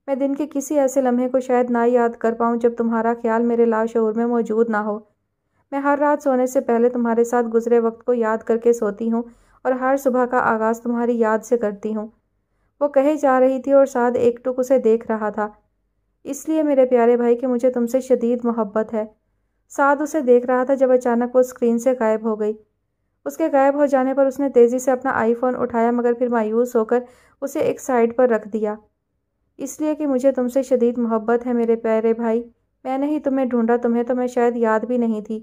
मैं दिन के किसी ऐसे लम्हे को शायद ना याद कर पाऊँ जब तुम्हारा ख्याल मेरे लाशूर में मौजूद ना हो मैं हर रात सोने से पहले तुम्हारे साथ गुजरे वक्त को याद करके सोती हूँ और हर सुबह का आगाज़ तुम्हारी याद से करती हूँ वो कहे जा रही थी और साथ एक टुक उसे देख रहा था इसलिए मेरे प्यारे भाई कि मुझे तुमसे शदीद मोहब्बत है साथ उसे देख रहा था जब अचानक वो स्क्रीन से गायब हो गई उसके गायब हो जाने पर उसने तेज़ी से अपना आईफोन उठाया मगर फिर मायूस होकर उसे एक साइड पर रख दिया इसलिए कि मुझे तुमसे शदीद मोहब्बत है मेरे प्यारे भाई मैंने ही तुम्हें ढूंढा तुम्हें तो मैं शायद याद भी नहीं थी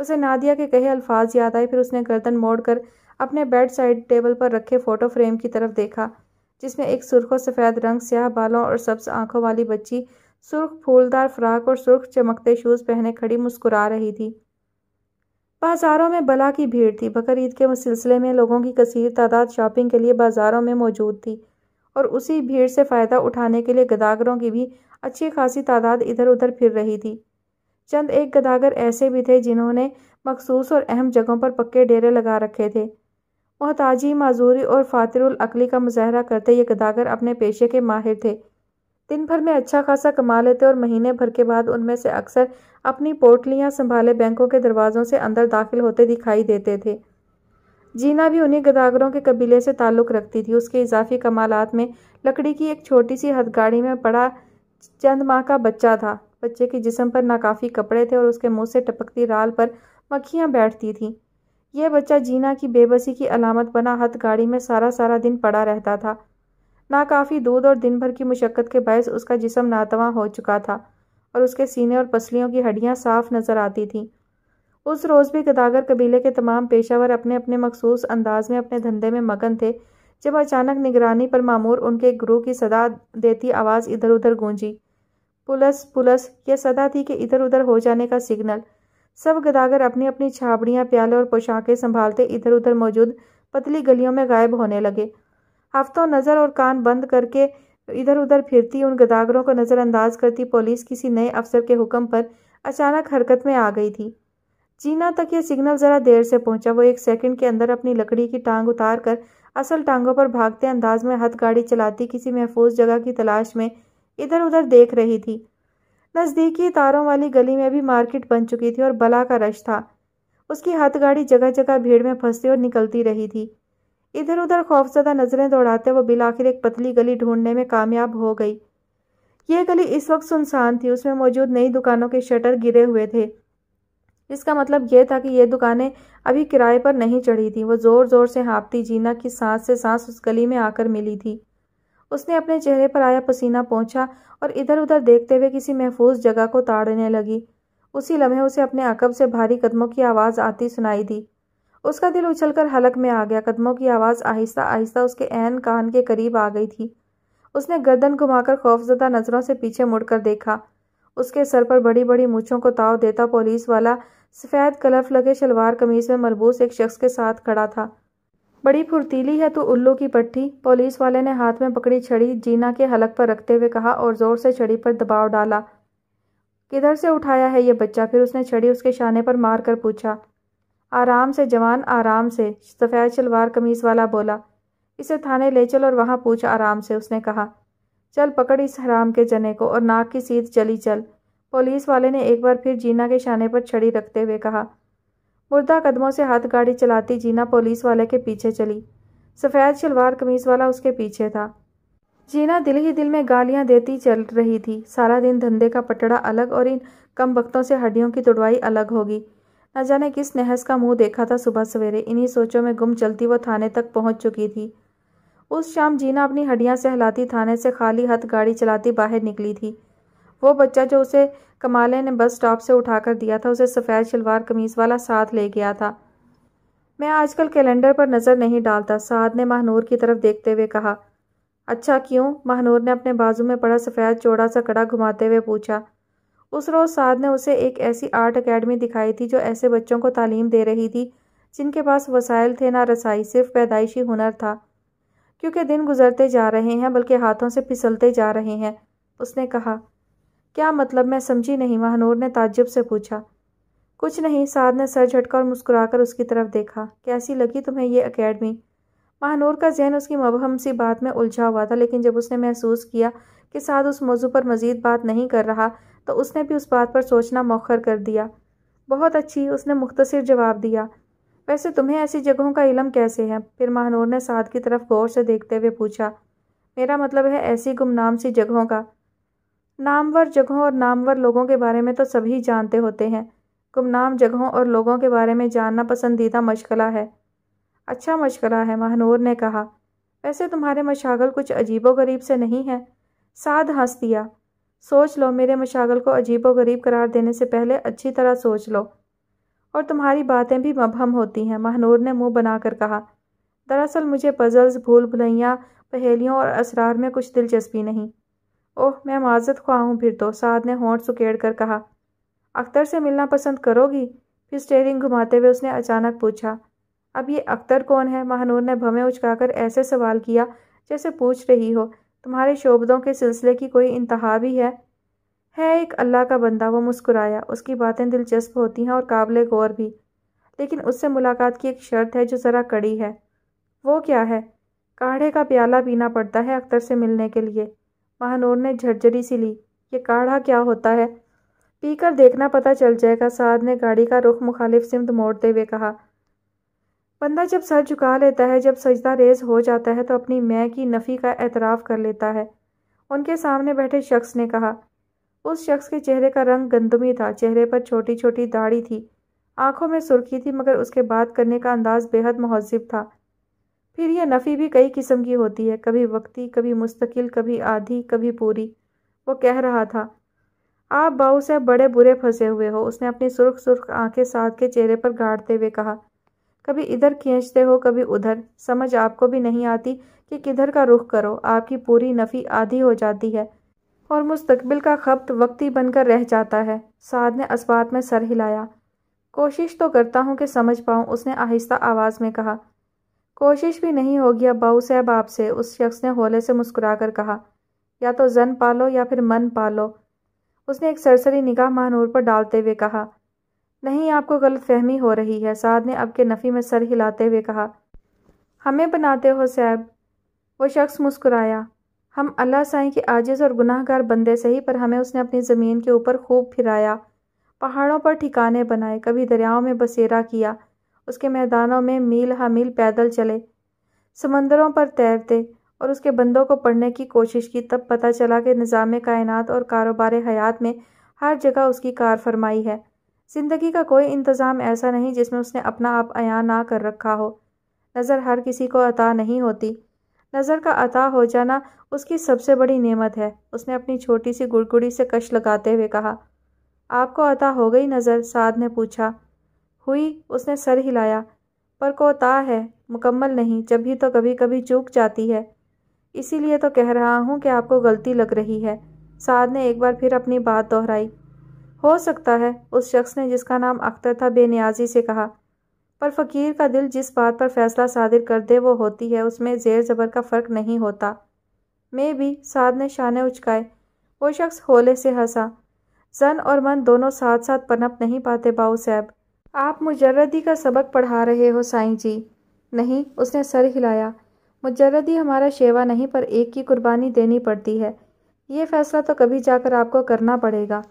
उसे नादिया के कहे अल्फाज याद आए फिर उसने गर्दन मोड़ कर अपने बेड साइड टेबल पर रखे फ़ोटो फ्रेम की तरफ देखा जिसमें एक सुर्ख सफ़ेद रंग स्याह बालों और सब्ज़ आँखों वाली बच्ची सुर्ख फूलदार फ्राक और सुर्ख चमकते शूज़ पहने खड़ी मुस्कुरा रही थी बाज़ारों में बला की भीड़ थी बकर ईद के सिलसिले में लोगों की कसीर तादाद शॉपिंग के लिए बाज़ारों में मौजूद थी और उसी भीड़ से फ़ायदा उठाने के लिए गदागरों की भी अच्छी खासी तादाद इधर उधर फिर रही थी चंद एक गदागर ऐसे भी थे जिन्होंने मखसूस और अहम जगहों पर पक्के डेरे लगा रखे थे मोहताजी माजूरी और फातिरुल अकली का मुजाहरा करते ये गदागर अपने पेशे के माहिर थे दिन भर में अच्छा खासा कमा लेते और महीने भर के बाद उनमें से अक्सर अपनी पोटलियां संभाले बैंकों के दरवाज़ों से अंदर दाखिल होते दिखाई देते थे जीना भी उन्हीं गदागरों के कबीले से ताल्लुक़ रखती थी उसके इजाफी कमालात में लकड़ी की एक छोटी सी हथगाड़ी में पड़ा चंद माह का बच्चा था बच्चे के जिसम पर नाकाफ़ी कपड़े थे और उसके मुंह से टपकती राल पर मक्खियाँ बैठती थीं यह बच्चा जीना की बेबसी की अलामत बना हथगाड़ी में सारा सारा दिन पड़ा रहता था नाकाफ़ी दूध और दिन भर की मुशक्क़त के बायस उसका जिसम नातवा हो चुका था और उसके सीने और पसलियों की हड्डियाँ साफ नज़र आती थीं उस रोज़ भी गदागर कबीले के तमाम पेशावर अपने अपने मखसूस अंदाज में अपने धंधे में मगन थे जब अचानक निगरानी पर मामूर उनके एक गुरु की सदा देती आवाज़ इधर उधर गूंजी पुलस पुलस यह सदा थी कि इधर उधर हो जाने का सिग्नल सब गदागर अपनी अपनी छाबड़ियाँ प्याले और पोशाकें संभालते इधर उधर मौजूद पतली गलियों में गायब होने लगे हफ्तों नज़र और कान बंद करके इधर उधर फिरती उन गदागरों को नज़रअंदाज करती पुलिस किसी नए अफसर के हुक्म पर अचानक हरकत में आ गई थी चीना तक ये सिग्नल ज़रा देर से पहुंचा वो एक सेकंड के अंदर अपनी लकड़ी की टांग उतार कर असल टांगों पर भागते अंदाज में हथ गाड़ी चलाती किसी महफूज जगह की तलाश में इधर उधर देख रही थी नज़दीकी तारों वाली गली में भी मार्केट बन चुकी थी और बला का रश था उसकी हथ गाड़ी जगह जगह भीड़ में फंसती और निकलती रही थी इधर उधर खौफजदा नज़रें दौड़ाते वो आखिर एक पतली गली ढूंढने में कामयाब हो गई यह गली इस वक्त सुनसान थी उसमें मौजूद नई दुकानों के शटर गिरे हुए थे इसका मतलब यह था कि ये दुकानें अभी किराए पर नहीं चढ़ी थी वो ज़ोर ज़ोर से हाँपती जीना की सांस से सांस उस गली में आकर मिली थी उसने अपने चेहरे पर आया पसीना पहुंचा और इधर उधर देखते हुए किसी महफूज जगह को ताड़ने लगी उसी लम्हे उसे अपने अकब से भारी कदमों की आवाज़ आती सुनाई दी उसका दिल उछलकर हलक में आ गया कदमों की आवाज़ आहिस्ता आहिस्ता उसके एन कान के करीब आ गई थी उसने गर्दन घुमाकर खौफजदा नज़रों से पीछे मुड़कर देखा उसके सर पर बड़ी बड़ी मूछों को ताव देता पुलिस वाला सफ़ेद कलफ लगे शलवार कमीज में मलबूस एक शख्स के साथ खड़ा था बड़ी फुर्तीली है तो उल्लू की पट्टी पुलिस वाले ने हाथ में पकड़ी छड़ी जीना के हलक पर रखते हुए कहा और ज़ोर से छड़ी पर दबाव डाला किधर से उठाया है ये बच्चा फिर उसने छड़ी उसके शाने पर मार कर पूछा आराम से जवान आराम से सफ़ेद शलवार कमीज वाला बोला इसे थाने ले चल और वहाँ पूछ आराम से उसने कहा चल पकड़ इस हराम के जने को और नाक की सीध चली चल पुलिस वाले ने एक बार फिर जीना के शाने पर छड़ी रखते हुए कहा मुर्दा कदमों से हाथ गाड़ी चलाती जीना पुलिस वाले के पीछे चली सफ़ेद शलवार कमीज वाला उसके पीछे था जीना दिल ही दिल में गालियां देती चल रही थी सारा दिन धंधे का पटड़ा अलग और इन कम वक्तों से हड्डियों की तुड़वाई अलग होगी न जाने किस नहस का मुंह देखा था सुबह सवेरे इन्हीं सोचों में गुम चलती वो थाने तक पहुंच चुकी थी उस शाम जीना अपनी हड्डियां सहलाती थाने से खाली हथ गाड़ी चलाती बाहर निकली थी वो बच्चा जो उसे कमाले ने बस स्टॉप से उठाकर दिया था उसे सफ़ेद शलवार कमीज़ वाला साथ ले गया था मैं आजकल कैलेंडर पर नज़र नहीं डालता साद ने महानूर की तरफ देखते हुए कहा अच्छा क्यों महानूर ने अपने बाजू में पड़ा सफ़ेद चौड़ा सा कड़ा घुमाते हुए पूछा उस रोज़ साद ने उसे एक ऐसी आर्ट अकेडमी दिखाई थी जो ऐसे बच्चों को तालीम दे रही थी जिनके पास वसाइल थे ना रसाई सिर्फ पैदाइशी हुनर था क्योंकि दिन गुजरते जा रहे हैं बल्कि हाथों से फिसलते जा रहे हैं उसने कहा क्या मतलब मैं समझी नहीं महानूर ने ताज्जुब से पूछा कुछ नहीं साध ने सर झटका और मुस्कुराकर उसकी तरफ देखा कैसी लगी तुम्हें ये अकेडमी महानूर का जहन उसकी मबहम सी बात में उलझा हुआ था लेकिन जब उसने महसूस किया कि साध उस मौजू पर मज़ीद बात नहीं कर रहा तो उसने भी उस बात पर सोचना मौखर कर दिया बहुत अच्छी उसने मुख्तसर जवाब दिया वैसे तुम्हें ऐसी जगहों का इलम कैसे है फिर महानूर ने साध की तरफ गौर से देखते हुए पूछा मेरा मतलब है ऐसी गुमनाम सी जगहों का नामवर जगहों और नामवर लोगों के बारे में तो सभी जानते होते हैं गुमनाम जगहों और लोगों के बारे में जानना पसंदीदा मशगला है अच्छा मशगला है महानूर ने कहा वैसे तुम्हारे मशागल कुछ अजीबो गरीब से नहीं है साध हंस दिया सोच लो मेरे मशागल को अजीब व गरीब करार देने से पहले अच्छी तरह सोच लो और तुम्हारी बातें भी मबहम होती हैं महानूर ने मुंह बनाकर कहा दरअसल मुझे पजल्स भूल भुलैया पहेलियों और असरार में कुछ दिलचस्पी नहीं ओह मैं माजत ख्वाऊँ हूँ फिर तो साद ने होंठ सुकेड़ कर कहा अख्तर से मिलना पसंद करोगी फिर स्टेरिंग घुमाते हुए उसने अचानक पूछा अब ये अख्तर कौन है महानूर ने भवें उचकाकर ऐसे सवाल किया जैसे पूछ रही हो तुम्हारे शोबदों के सिलसिले की कोई इंतहा भी है है एक अल्लाह का बंदा वो मुस्कुराया उसकी बातें दिलचस्प होती हैं और काबिल गौर भी लेकिन उससे मुलाकात की एक शर्त है जो ज़रा कड़ी है वो क्या है काढ़े का प्याला पीना पड़ता है अख्तर से मिलने के लिए महानूर ने झटझरी सी ली ये काढ़ा क्या होता है पीकर देखना पता चल जाएगा साद ने गाड़ी का रुख मुखालिफ सिमत मोड़ते हुए कहा बंदा जब सर झुका लेता है जब सजदा रेज हो जाता है तो अपनी मैं की नफ़ी का एतराफ़ कर लेता है उनके सामने बैठे शख्स ने कहा उस शख्स के चेहरे का रंग गंदमी था चेहरे पर छोटी छोटी दाढ़ी थी आंखों में सुर्खी थी मगर उसके बात करने का अंदाज बेहद महजब था फिर यह नफ़ी भी कई किस्म की होती है कभी वक्ती कभी मुस्तकिल कभी आधी कभी पूरी वो कह रहा था आप बाऊ से बड़े बुरे फंसे हुए हो उसने अपनी सुर्ख सुर्ख आंखें साथ के चेहरे पर गाड़ते हुए कहा कभी इधर खींचते हो कभी उधर समझ आपको भी नहीं आती कि किधर का रुख करो आपकी पूरी नफ़ी आधी हो जाती है और मुस्तकबिल का खपत वक्ती बनकर रह जाता है साद ने इस्बात में सर हिलाया कोशिश तो करता हूँ कि समझ पाऊँ उसने आहिस्ता आवाज़ में कहा कोशिश भी नहीं होगी अब बाऊ साहब आपसे उस शख्स ने होले से मुस्कुरा कर कहा या तो जन पालो या फिर मन पालो उसने एक सरसरी निगाह महानूर पर डालते हुए कहा नहीं आपको गलतफहमी हो रही है साद ने अब के नफ़ी में सर हिलाते हुए कहा हमें बनाते हो सैब वो शख्स मुस्कुराया हम अल्लाह साई के आजिज़ और गुनाहगार बंदे सही पर हमें उसने अपनी ज़मीन के ऊपर खूब फिराया पहाड़ों पर ठिकाने बनाए कभी दरियाओं में बसेरा किया उसके मैदानों में मील हा मील पैदल चले समंदरों पर तैरते और उसके बंदों को पढ़ने की कोशिश की तब पता चला कि निज़ाम कायनात और कारोबार हयात में हर जगह उसकी कार फरमाई है ज़िंदगी का कोई इंतज़ाम ऐसा नहीं जिसमें उसने अपना आप अया ना कर रखा हो नज़र हर किसी को अता नहीं होती नज़र का अता हो जाना उसकी सबसे बड़ी नेमत है उसने अपनी छोटी सी गुड़गुड़ी से कश लगाते हुए कहा आपको अता हो गई नज़र साध ने पूछा हुई उसने सर हिलाया पर कोता है मुकम्मल नहीं जब भी तो कभी कभी चूक जाती है इसीलिए तो कह रहा हूँ कि आपको गलती लग रही है साध ने एक बार फिर अपनी बात दोहराई हो सकता है उस शख्स ने जिसका नाम अख्तर था बेनियाजी से कहा पर फ़कीर का दिल जिस बात पर फैसला सादिर कर दे वो होती है उसमें जेर ज़बर का फ़र्क नहीं होता मे भी साध ने शान उचकाए वो शख्स होले से हंसा जन और मन दोनों साथ साथ पनप नहीं पाते बाऊ साहब आप मुजरदी का सबक पढ़ा रहे हो साईं जी नहीं उसने सर हिलाया मुजरदी हमारा शेवा नहीं पर एक की कुर्बानी देनी पड़ती है ये फैसला तो कभी जाकर आपको करना पड़ेगा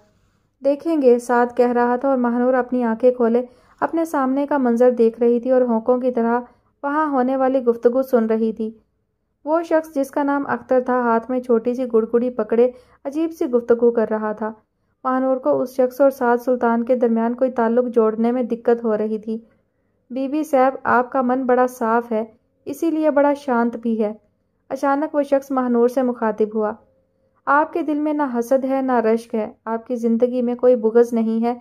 देखेंगे साथ कह रहा था और महानूर अपनी आंखें खोले अपने सामने का मंजर देख रही थी और होंकों की तरह वहाँ होने वाली गुफ्तगु सुन रही थी वो शख्स जिसका नाम अख्तर था हाथ में छोटी सी गुड़गुड़ी पकड़े अजीब सी गुफ्तगु कर रहा था महानूर को उस शख्स और साद सुल्तान के दरमियान कोई ताल्लुक जोड़ने में दिक्कत हो रही थी बीबी साहब आपका मन बड़ा साफ है इसीलिए बड़ा शांत भी है अचानक वो शख्स महानूर से मुखातिब हुआ आपके दिल में ना हसद है ना रश्क है आपकी ज़िंदगी में कोई बुगज़ नहीं है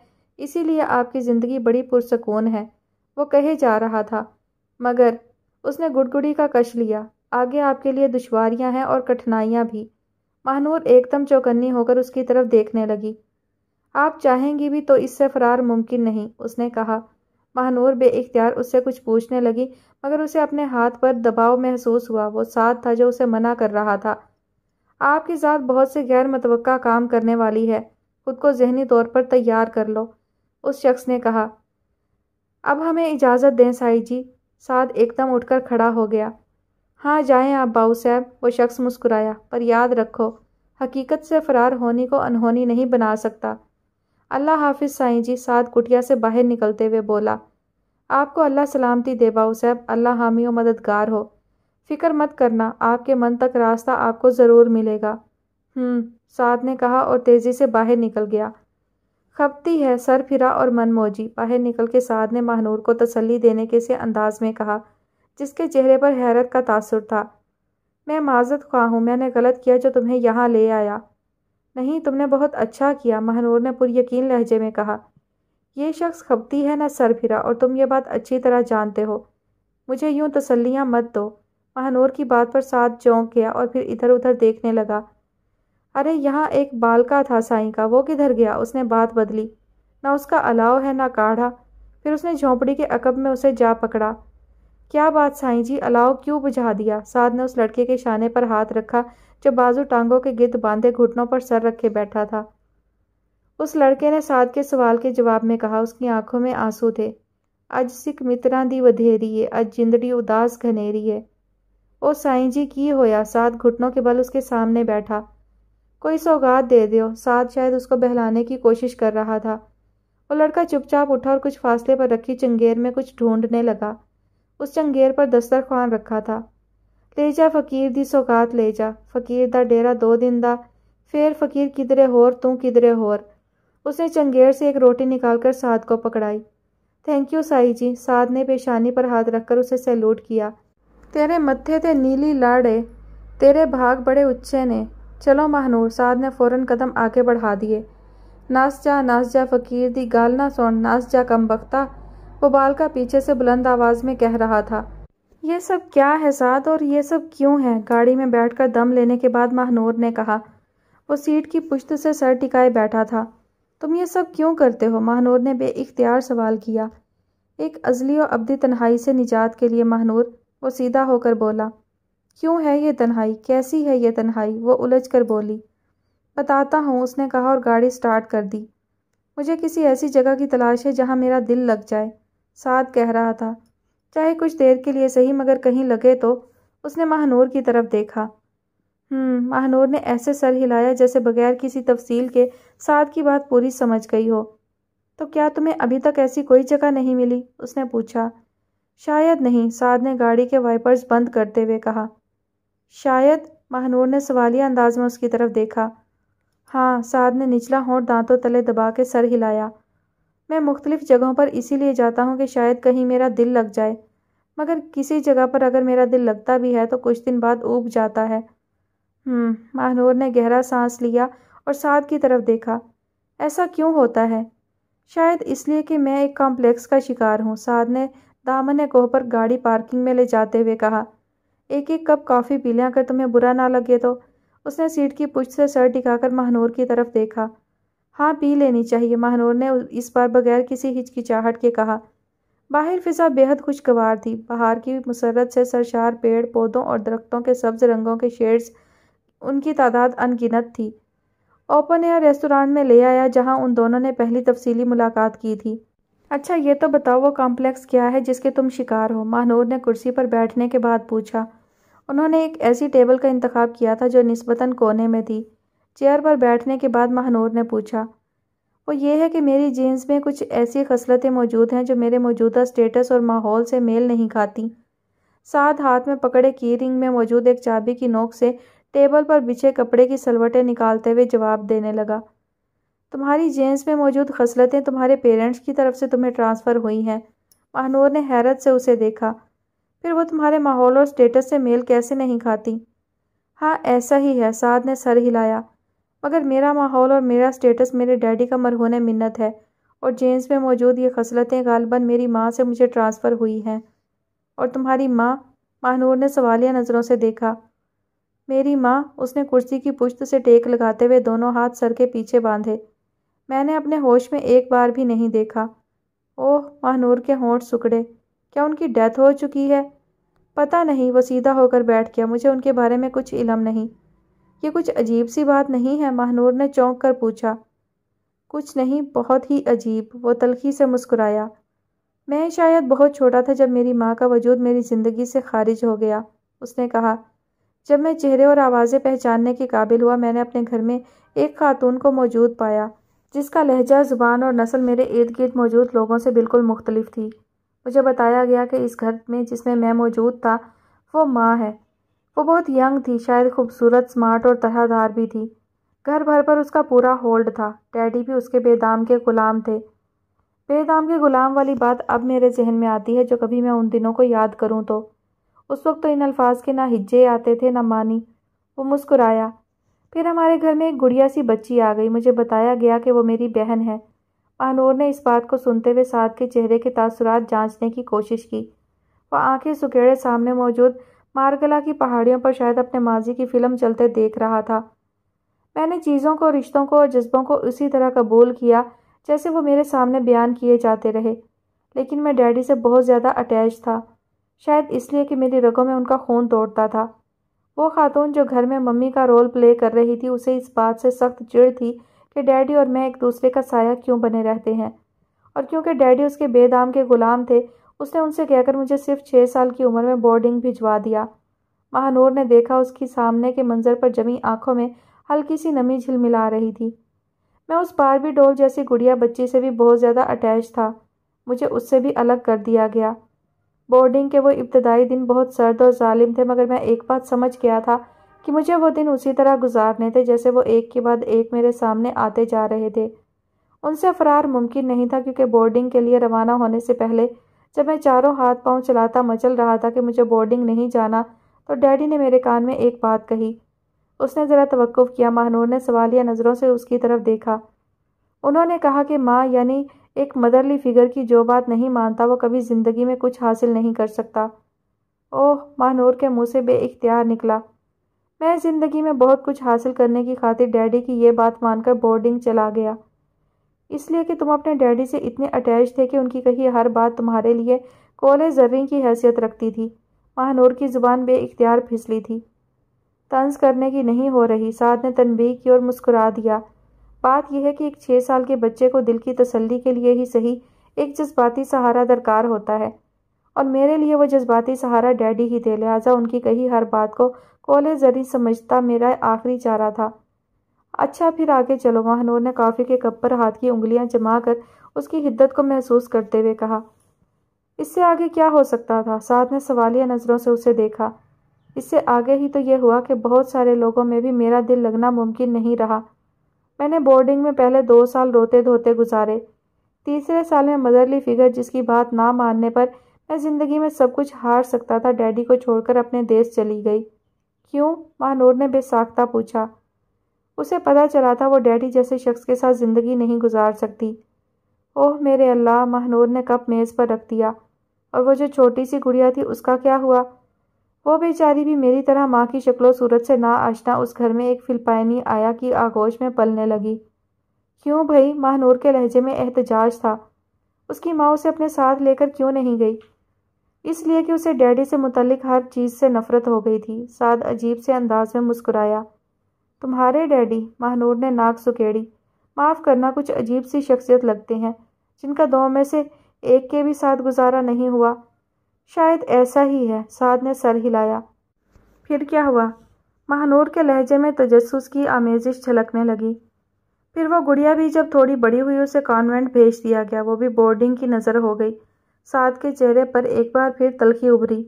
इसीलिए आपकी ज़िंदगी बड़ी पुरसकून है वो कहे जा रहा था मगर उसने गुड़गुड़ी का कश लिया आगे आपके लिए दुश्वारियां हैं और कठिनाइयां भी महानूर एकदम चौकन्नी होकर उसकी तरफ देखने लगी आप चाहेंगी भी तो इससे फरार मुमकिन नहीं उसने कहा महानूर बेख्तियार उससे कुछ पूछने लगी मगर उसे अपने हाथ पर दबाव महसूस हुआ वो साथ था जो उसे मना कर रहा था आपके साथ बहुत से गैर मतव काम करने वाली है खुद को जहनी तौर पर तैयार कर लो उस शख्स ने कहा अब हमें इजाज़त दें साई जी साध एकदम उठकर खड़ा हो गया हाँ जाएं आप बाऊ साहब वो शख्स मुस्कुराया पर याद रखो हकीकत से फरार होने को अनहोनी नहीं बना सकता अल्लाह हाफिज साई जी साध कुटिया से बाहर निकलते हुए बोला आपको अल्लाह सलामती दे बाऊ साहब अल्लाह हामी व मददगार हो फिक्र मत करना आपके मन तक रास्ता आपको ज़रूर मिलेगा हम्म, साद ने कहा और तेज़ी से बाहर निकल गया खपती है सर फिरा और मन मोजी बाहर निकल के साद ने महानूर को तसल्ली देने के से अंदाज में कहा जिसके चेहरे पर हैरत का तासर था मैं माजत ख्वाह हूँ मैंने गलत किया जो तुम्हें यहाँ ले आया नहीं तुमने बहुत अच्छा किया महानूर ने पुरयकीन लहजे में कहा यह शख्स खपती है ना सर फिरा और तुम ये बात अच्छी तरह जानते हो मुझे यूँ तसल्लियाँ मत दो महानोर की बात पर साथ चौंक गया और फिर इधर उधर देखने लगा अरे यहाँ एक बालका था साई का वो किधर गया उसने बात बदली ना उसका अलाव है ना काढ़ा फिर उसने झोंपड़ी के अकब में उसे जा पकड़ा क्या बात साईं जी अलाव क्यों बुझा दिया साध ने उस लड़के के शाने पर हाथ रखा जो बाजू टांगों के गिद्ध बांधे घुटनों पर सर रखे बैठा था उस लड़के ने साध के सवाल के जवाब में कहा उसकी आंखों में आंसू थे अज सिख मित्रा दी वधेरी है अज जिंदड़ी उदास घनेरी है ओ साई जी की होया साध घुटनों के बल उसके सामने बैठा कोई सौगात दे दियो साथ शायद उसको बहलाने की कोशिश कर रहा था वो लड़का चुपचाप उठा और कुछ फासले पर रखी चंगेर में कुछ ढूंढने लगा उस चंगेर पर दस्तरखान रखा था ले जा फकीर दी सौगात ले जा फकीर दा डेरा दो दिन दा फिर फकीर किधरे होर तू किधरे होर उसने चंगेर से एक रोटी निकालकर साध को पकड़ाई थैंक यू साई जी साध ने पेशानी पर हाथ रखकर उसे सैल्यूट किया तेरे मत्थे ते नीली लाड़े तेरे भाग बड़े उच्चे ने चलो महानूर साध ने फौरन कदम आगे बढ़ा दिए नास जा नास जा फ़कीर दी गाल ना सोन नास जा कम बख्ता वो बाल का पीछे से बुलंद आवाज़ में कह रहा था ये सब क्या है साध और ये सब क्यों है गाड़ी में बैठकर दम लेने के बाद महानूर ने कहा वो सीट की पुश्त से सर टिकाए बैठा था तुम ये सब क्यों करते हो महानूर ने बे सवाल किया एक अजली और अबदी तन्हाई से निजात के लिए महानूर वो सीधा होकर बोला क्यों है ये तन्हाई कैसी है ये तन्हाई वो उलझ कर बोली बताता हूँ उसने कहा और गाड़ी स्टार्ट कर दी मुझे किसी ऐसी जगह की तलाश है जहाँ मेरा दिल लग जाए साथ कह रहा था चाहे कुछ देर के लिए सही मगर कहीं लगे तो उसने महानूर की तरफ देखा हम्म, महानूर ने ऐसे सर हिलाया जैसे बगैर किसी तफसील के साथ की बात पूरी समझ गई हो तो क्या तुम्हें अभी तक ऐसी कोई जगह नहीं मिली उसने पूछा शायद नहीं साद ने गाड़ी के वाइपर्स बंद करते हुए कहा शायद महानूर ने सवालिया अंदाज में उसकी तरफ देखा हाँ साद ने निचला होंठ दांतों तले दबा के सर हिलाया मैं मुख्तलिफ़ जगहों पर इसीलिए जाता हूँ कि शायद कहीं मेरा दिल लग जाए मगर किसी जगह पर अगर मेरा दिल लगता भी है तो कुछ दिन बाद ऊब जाता है हम्म, महानूर ने गहरा सांस लिया और साद की तरफ देखा ऐसा क्यों होता है शायद इसलिए कि मैं एक कॉम्प्लेक्स का शिकार हूँ साद ने दामन ने कोह पर गाड़ी पार्किंग में ले जाते हुए कहा एक एक कप कॉफ़ी पी लें अगर तुम्हें बुरा ना लगे तो उसने सीट की पुछ से सर टिकाकर महानूर की तरफ देखा हाँ पी लेनी चाहिए महानूर ने इस बार बगैर किसी हिचकिचाहट के कहा बाहर फिजा बेहद खुशगवार थी बाहर की मुसरत से सरशार पेड़ पौधों और दरख्तों के सब्ज रंगों के शेड्स उनकी तादाद अनगिनत थी ओपन एयर रेस्टोरेंट में ले आया जहां उन दोनों ने पहली तफसीली मुलाकात की थी अच्छा ये तो बताओ वो कॉम्प्लेक्स क्या है जिसके तुम शिकार हो महानूर ने कुर्सी पर बैठने के बाद पूछा उन्होंने एक ऐसी टेबल का इंतखब किया था जो नस्बता कोने में थी चेयर पर बैठने के बाद महानूर ने पूछा वो ये है कि मेरी जीन्स में कुछ ऐसी खसलतें मौजूद हैं जो मेरे मौजूदा स्टेटस और माहौल से मेल नहीं खाती साथ हाथ में पकड़े की रिंग में मौजूद एक चाबी की नोक से टेबल पर बिछे कपड़े की सलवटें निकालते हुए जवाब देने लगा तुम्हारी जेंस में मौजूद खसलतें तुम्हारे पेरेंट्स की तरफ से तुम्हें ट्रांसफ़र हुई हैं महानूर ने हैरत से उसे देखा फिर वो तुम्हारे माहौल और स्टेटस से मेल कैसे नहीं खाती हाँ ऐसा ही है साद ने सर हिलाया मगर मेरा माहौल और मेरा स्टेटस मेरे डैडी का मरहून मिन्नत है और जेंस में मौजूद ये खसलतें गालबन मेरी माँ से मुझे ट्रांसफ़र हुई हैं और तुम्हारी माँ महानूर ने सवालिया नज़रों से देखा मेरी माँ उसने कुर्सी की पुश्त से टेक लगाते हुए दोनों हाथ सर के पीछे बांधे मैंने अपने होश में एक बार भी नहीं देखा ओह महानूर के होंठ सुकड़े क्या उनकी डेथ हो चुकी है पता नहीं वो सीधा होकर बैठ गया मुझे उनके बारे में कुछ इलम नहीं ये कुछ अजीब सी बात नहीं है महानूर ने चौंक कर पूछा कुछ नहीं बहुत ही अजीब वो तलखी से मुस्कुराया मैं शायद बहुत छोटा था जब मेरी माँ का वजूद मेरी ज़िंदगी से खारिज हो गया उसने कहा जब मैं चेहरे और आवाज़ें पहचानने के काबिल हुआ मैंने अपने घर में एक खातून को मौजूद पाया जिसका लहजा ज़ुबान और नस्ल मेरे इर्द गिर्द मौजूद लोगों से बिल्कुल मुख्तलिफ थी मुझे बताया गया कि इस घर में जिसमें मैं मौजूद था वो माँ है वो बहुत यंग थी शायद खूबसूरत स्मार्ट और तरहदार भी थी घर भर पर उसका पूरा होल्ड था डैडी भी उसके बेदाम के ग़ुलाम थे बेदाम के ग़ुलाम वाली बात अब मेरे जहन में आती है जो कभी मैं उन दिनों को याद करूँ तो उस वक्त तो इन अल्फाज के ना हिज्जे आते थे ना मानी वो मुस्कुराया फिर हमारे घर में एक गुड़िया सी बच्ची आ गई मुझे बताया गया कि वो मेरी बहन है महानूर ने इस बात को सुनते हुए साथ के चेहरे के तासुरात जांचने की कोशिश की वह आंखें सुखेड़े सामने मौजूद मारगला की पहाड़ियों पर शायद अपने माजी की फिल्म चलते देख रहा था मैंने चीज़ों को रिश्तों को और जज्बों को उसी तरह कबूल किया जैसे वो मेरे सामने बयान किए जाते रहे लेकिन मैं डैडी से बहुत ज़्यादा अटैच था शायद इसलिए कि मेरी रगों में उनका खून दौड़ता था वो खातून जो घर में मम्मी का रोल प्ले कर रही थी उसे इस बात से सख्त चिड़ थी कि डैडी और मैं एक दूसरे का साया क्यों बने रहते हैं और क्योंकि डैडी उसके बेदाम के गुलाम थे उसने उनसे कहकर मुझे सिर्फ छः साल की उम्र में बोर्डिंग भिजवा दिया महानूर ने देखा उसकी सामने के मंजर पर जमी आंखों में हल्की सी नमी झिलमिला रही थी मैं उस भी डोल जैसी गुड़िया बच्ची से भी बहुत ज़्यादा अटैच था मुझे उससे भी अलग कर दिया गया बोर्डिंग के वो इब्तदाई दिन बहुत सर्द और ालिम थे मगर मैं एक बात समझ गया था कि मुझे वो दिन उसी तरह गुजारने थे जैसे वो एक के बाद एक मेरे सामने आते जा रहे थे उनसे फरार मुमकिन नहीं था क्योंकि बोर्डिंग के लिए रवाना होने से पहले जब मैं चारों हाथ पांव चलाता मचल रहा था कि मुझे बोर्डिंग नहीं जाना तो डैडी ने मेरे कान में एक बात कही उसने ज़रा तवक्फ़ किया महानूर ने सवालिया नज़रों से उसकी तरफ देखा उन्होंने कहा कि माँ यानी एक मदरली फिगर की जो बात नहीं मानता वो कभी ज़िंदगी में कुछ हासिल नहीं कर सकता ओह महानूर के मुंह से बेख्तियार निकला मैं ज़िंदगी में बहुत कुछ हासिल करने की खातिर डैडी की ये बात मानकर बोर्डिंग चला गया इसलिए कि तुम अपने डैडी से इतने अटैच थे कि उनकी कही हर बात तुम्हारे लिए कोले जर्री की हैसियत रखती थी महानूर की ज़ुबान बेख्तियार फिसली थी तंज करने की नहीं हो रही साथ ने तनबी की और मुस्कुरा दिया बात यह है कि एक छः साल के बच्चे को दिल की तसल्ली के लिए ही सही एक जज्बाती सहारा दरकार होता है और मेरे लिए वो जज्बाती सहारा डैडी ही थे लिहाजा उनकी कही हर बात को कोले जरी समझता मेरा आखिरी चारा था अच्छा फिर आगे चलो महानूर ने काफ़ी के कप पर हाथ की उंगलियां जमा कर उसकी हिद्दत को महसूस करते हुए कहा इससे आगे क्या हो सकता था साथ ने सवालिया नज़रों से उसे देखा इससे आगे ही तो यह हुआ कि बहुत सारे लोगों में भी मेरा दिल लगना मुमकिन नहीं रहा मैंने बोर्डिंग में पहले दो साल रोते धोते गुजारे तीसरे साल में मदरली फिगर जिसकी बात ना मानने पर मैं ज़िंदगी में सब कुछ हार सकता था डैडी को छोड़कर अपने देश चली गई क्यों महानूर ने बेसाख्ता पूछा उसे पता चला था वो डैडी जैसे शख्स के साथ ज़िंदगी नहीं गुजार सकती ओह मेरे अल्लाह महानूर ने कप मेज़ पर रख दिया और वो जो छोटी सी गुड़िया थी उसका क्या हुआ वो बेचारी भी मेरी तरह माँ की शक्लो सूरत से ना आशना उस घर में एक फिल्पाइनी आया की आगोश में पलने लगी क्यों भाई महानूर के लहजे में एहतजाज था उसकी माँ उसे अपने साथ लेकर क्यों नहीं गई इसलिए कि उसे डैडी से मुतलिक हर चीज़ से नफरत हो गई थी साद अजीब से अंदाज में मुस्कुराया तुम्हारे डैडी महानूर ने नाक सुखेड़ी माफ़ करना कुछ अजीब सी शख्सियत लगते हैं जिनका दो में से एक के भी साथ गुजारा नहीं हुआ शायद ऐसा ही है साद ने सर हिलाया फिर क्या हुआ महानूर के लहजे में तजस्स की आमेजिश झलकने लगी फिर वो गुड़िया भी जब थोड़ी बड़ी हुई उसे कॉन्वेंट भेज दिया गया वो भी बोर्डिंग की नज़र हो गई साद के चेहरे पर एक बार फिर तलखी उभरी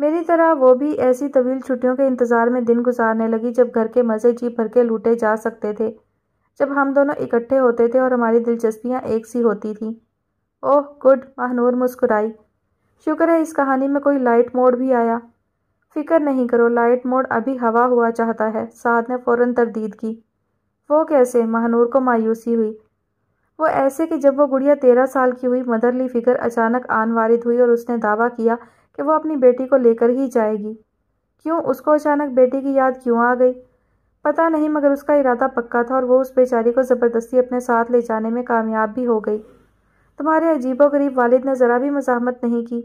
मेरी तरह वो भी ऐसी तवील छुट्टियों के इंतज़ार में दिन गुजारने लगी जब घर के मज़े जी भर के लूटे जा सकते थे जब हम दोनों इकट्ठे होते थे और हमारी दिलचस्पियाँ एक सी होती थीं ओह गुड महानूर मुस्कुराई शुक्र है इस कहानी में कोई लाइट मोड भी आया फिक्र नहीं करो लाइट मोड अभी हवा हुआ चाहता है साथ ने फ़ौरन तरदीद की वो कैसे महानूर को मायूसी हुई वो ऐसे कि जब वो गुड़िया तेरह साल की हुई मदरली फिक्र अचानक आन वारिद हुई और उसने दावा किया कि वो अपनी बेटी को लेकर ही जाएगी क्यों उसको अचानक बेटी की याद क्यों आ गई पता नहीं मगर उसका इरादा पक्का था और वो उस बेचारी को ज़बरदस्ती अपने साथ ले जाने में कामयाब भी हो गई तुम्हारे अजीबो गरीब वालिद ने ज़रा भी मजामत नहीं की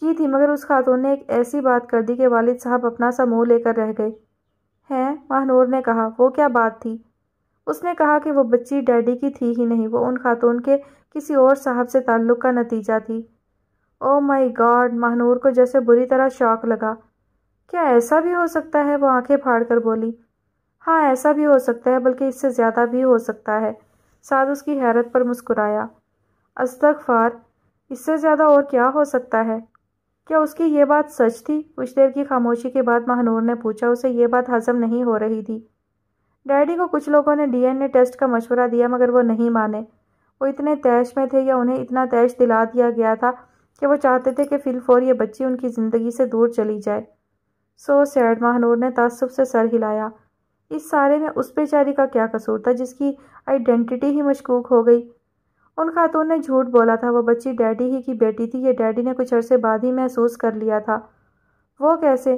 की थी मगर उस खातून ने एक ऐसी बात कर दी कि वालिद साहब अपना सा मुँह लेकर रह गए हैं महानूर ने कहा वो क्या बात थी उसने कहा कि वो बच्ची डैडी की थी ही नहीं वो उन खातून के किसी और साहब से ताल्लुक़ का नतीजा थी ओ माय गॉड महानूर को जैसे बुरी तरह शौक लगा क्या ऐसा भी हो सकता है वो आंखें फाड़ कर बोली हाँ ऐसा भी हो सकता है बल्कि इससे ज़्यादा भी हो सकता है साद उसकी हैरत पर मुस्कुराया अस्तगफार इससे ज़्यादा और क्या हो सकता है क्या उसकी ये बात सच थी कुछ देर की खामोशी के बाद महानूर ने पूछा उसे ये बात हजम नहीं हो रही थी डैडी को कुछ लोगों ने डीएनए टेस्ट का मशवरा दिया मगर वो नहीं माने वो इतने तैश में थे या उन्हें इतना तैश दिला दिया गया था कि वो चाहते थे कि फिलफोर ये बच्ची उनकी ज़िंदगी से दूर चली जाए सो सैड महानूर ने तासुब से सर हिलाया इस सारे में उस बेचारी का क्या कसूर था जिसकी आइडेंटिटी ही मशकूक हो गई उन खातून ने झूठ बोला था वो बच्ची डैडी ही की बेटी थी ये डैडी ने कुछ अरसे बाद ही महसूस कर लिया था वो कैसे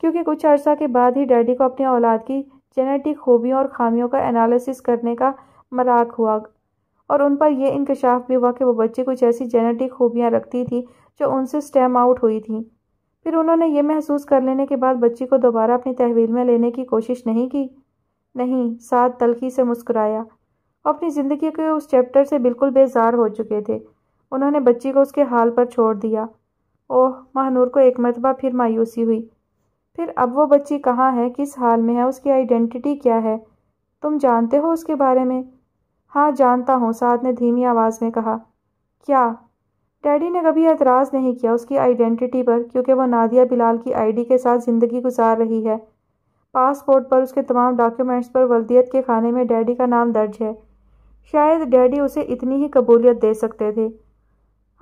क्योंकि कुछ अरसा के बाद ही डैडी को अपनी औलाद की जेनेटिक खूबियों और खामियों का एनालिसिस करने का मराक हुआ और उन पर यह इंकशाफ भी हुआ कि वह बच्ची कुछ ऐसी जेनेटिक खूबियाँ रखती थी जो उनसे स्टेम आउट हुई थी फिर उन्होंने ये महसूस कर लेने के बाद बच्ची को दोबारा अपनी तहवील में लेने की कोशिश नहीं की नहीं साथ तलखी से मुस्कुराया अपनी ज़िंदगी के उस चैप्टर से बिल्कुल बेजार हो चुके थे उन्होंने बच्ची को उसके हाल पर छोड़ दिया ओह महानूर को एक मरतबा फिर मायूसी हुई फिर अब वो बच्ची कहाँ है किस हाल में है उसकी आइडेंटिटी क्या है तुम जानते हो उसके बारे में हाँ जानता हूँ साथ ने धीमी आवाज़ में कहा क्या डैडी ने कभी एतराज़ नहीं किया उसकी आइडेंटिटी पर क्योंकि वो नादिया बिलाल की आईडी के साथ ज़िंदगी गुजार रही है पासपोर्ट पर उसके तमाम डॉक्यूमेंट्स पर वलदियत के खाने में डैडी का नाम दर्ज है शायद डैडी उसे इतनी ही कबूलियत दे सकते थे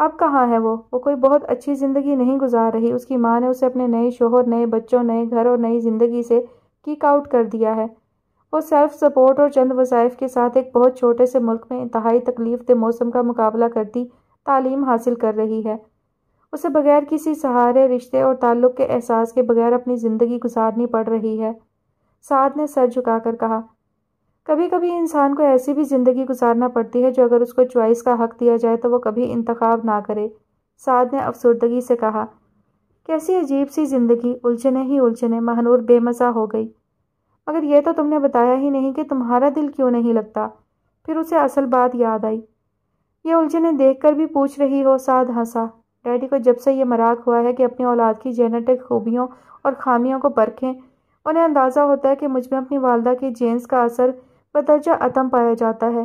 अब कहाँ है वो वो कोई बहुत अच्छी ज़िंदगी नहीं गुजार रही उसकी माँ ने उसे अपने नए शोहर नए बच्चों नए घर और नई ज़िंदगी से किक आउट कर दिया है वो सेल्फ सपोर्ट और चंद वज़ाइफ के साथ एक बहुत छोटे से मुल्क में इंतहाई तकलीफ दे मौसम का मुकाबला करती तालीम हासिल कर रही है उसे बगैर किसी सहारे रिश्ते और ताल्लुक़ के एहसास के बगैर अपनी ज़िंदगी गुजारनी पड़ रही है साद ने सर झुकाकर कहा कभी कभी इंसान को ऐसी भी ज़िंदगी गुजारना पड़ती है जो अगर उसको चॉइस का हक दिया जाए तो वो कभी इंतखब ना करे साद ने अफसरदगी से कहा कैसी अजीब सी ज़िंदगी उलझने ही उलझने महानूर बेमज़ा हो गई मगर यह तो तुमने बताया ही नहीं कि तुम्हारा दिल क्यों नहीं लगता फिर उसे असल बात याद आई ये उलझने देखकर भी पूछ रही हो साध हंसा डैडी को जब से ये मराक हुआ है कि अपनी औलाद की जेनेटिक खूबियों और खामियों को परखें उन्हें अंदाज़ा होता है कि मुझ में अपनी वालदा के जेंस का असर बदर्जा अदम पाया जाता है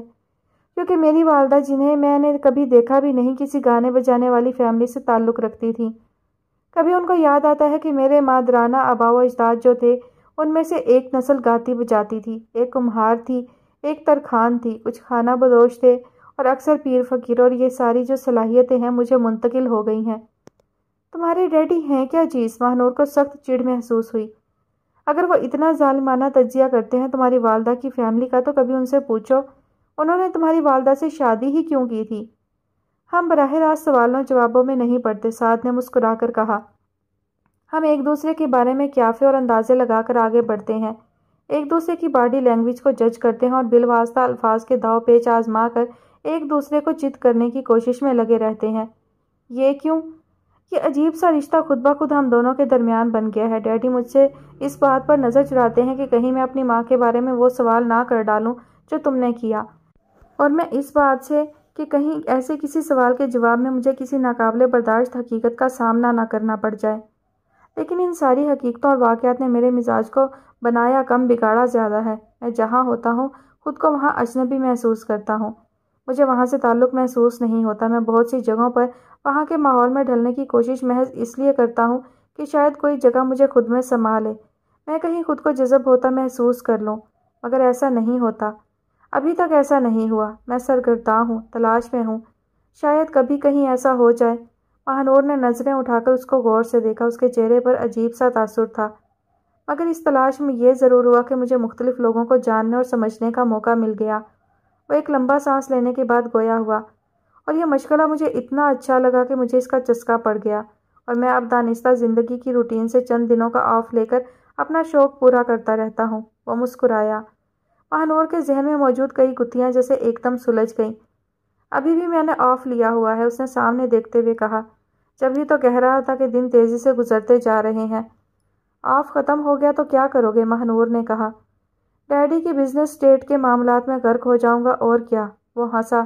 क्योंकि मेरी वालदा जिन्हें मैंने कभी देखा भी नहीं किसी गाने बजाने वाली फैमिली से ताल्लुक़ रखती थी कभी उनको याद आता है कि मेरे मादराना आबा व अजदाद जो थे उनमें से एक नस्ल गाती बजाती थी एक कुम्हार थी एक तरखान थी कुछ खाना बदोश थे और अक्सर पीर फकीर और ये सारी जो सलाहियतें हैं मुझे मुंतकिल हो गई हैं तुम्हारे डैडी हैं क्या चीज महानूर को सख्त चिड़ महसूस हुई अगर वो इतना जालमाना तजिया करते हैं तुम्हारी वालदा की फैमिली का तो कभी उनसे पूछो उन्होंने तुम्हारी वालदा से शादी ही क्यों की थी हम बरह रास्त सवालों जवाबों में नहीं पढ़ते साथ ने मुस्कुरा कर कहा हम एक दूसरे के बारे में क्याफे और अंदाजे लगाकर आगे बढ़ते हैं एक दूसरे की बॉडी लैंग्वेज को जज करते हैं और बिलवास्ता अल्फाज के दाव पेच आजमा कर एक दूसरे को चित करने की कोशिश में लगे रहते हैं ये क्यों कि अजीब सा रिश्ता खुद ब खुद हम दोनों के दरमियान बन गया है डैडी मुझसे इस बात पर नज़र चुराते हैं कि कहीं मैं अपनी माँ के बारे में वो सवाल ना कर डालूँ जो तुमने किया और मैं इस बात से कि कहीं ऐसे किसी सवाल के जवाब में मुझे किसी नाकबले बर्दाश्त हकीकत का सामना ना करना पड़ जाए लेकिन इन सारी हकीकतों और वाक़ात ने मेरे मिजाज को बनाया कम बिगाड़ा ज़्यादा है मैं जहाँ होता हूँ खुद को वहाँ अजनबी महसूस करता हूँ मुझे वहाँ से ताल्लुक़ महसूस नहीं होता मैं बहुत सी जगहों पर वहाँ के माहौल में ढलने की कोशिश महज इसलिए करता हूँ कि शायद कोई जगह मुझे खुद में समा ले मैं कहीं खुद को जज़ब होता महसूस कर लूँ मगर ऐसा नहीं होता अभी तक ऐसा नहीं हुआ मैं सरगर्दा हूँ तलाश में हूँ शायद कभी कहीं ऐसा हो जाए महानोर ने नज़रें उठाकर उसको गौर से देखा उसके चेहरे पर अजीब सा तासुर था मगर इस तलाश में यह ज़रूर हुआ कि मुझे मुख्तलिफ़ लोगों को जानने और समझने का मौका मिल गया वह एक लंबा सांस लेने के बाद गोया हुआ और यह मशगला मुझे इतना अच्छा लगा कि मुझे इसका चस्का पड़ गया और मैं अब दानिश्ता ज़िंदगी की रूटीन से चंद दिनों का ऑफ लेकर अपना शौक पूरा करता रहता हूँ वह मुस्कुराया महानूर के जहन में मौजूद कई गुत्तियाँ जैसे एकदम सुलझ गईं अभी भी मैंने ऑफ लिया हुआ है उसने सामने देखते हुए कहा जब ही तो कह रहा था कि दिन तेज़ी से गुजरते जा रहे हैं ऑफ ख़त्म हो गया तो क्या करोगे महानूर ने कहा डैडी की बिजनेस स्टेट के मामला में गर्क हो जाऊंगा और क्या वो हंसा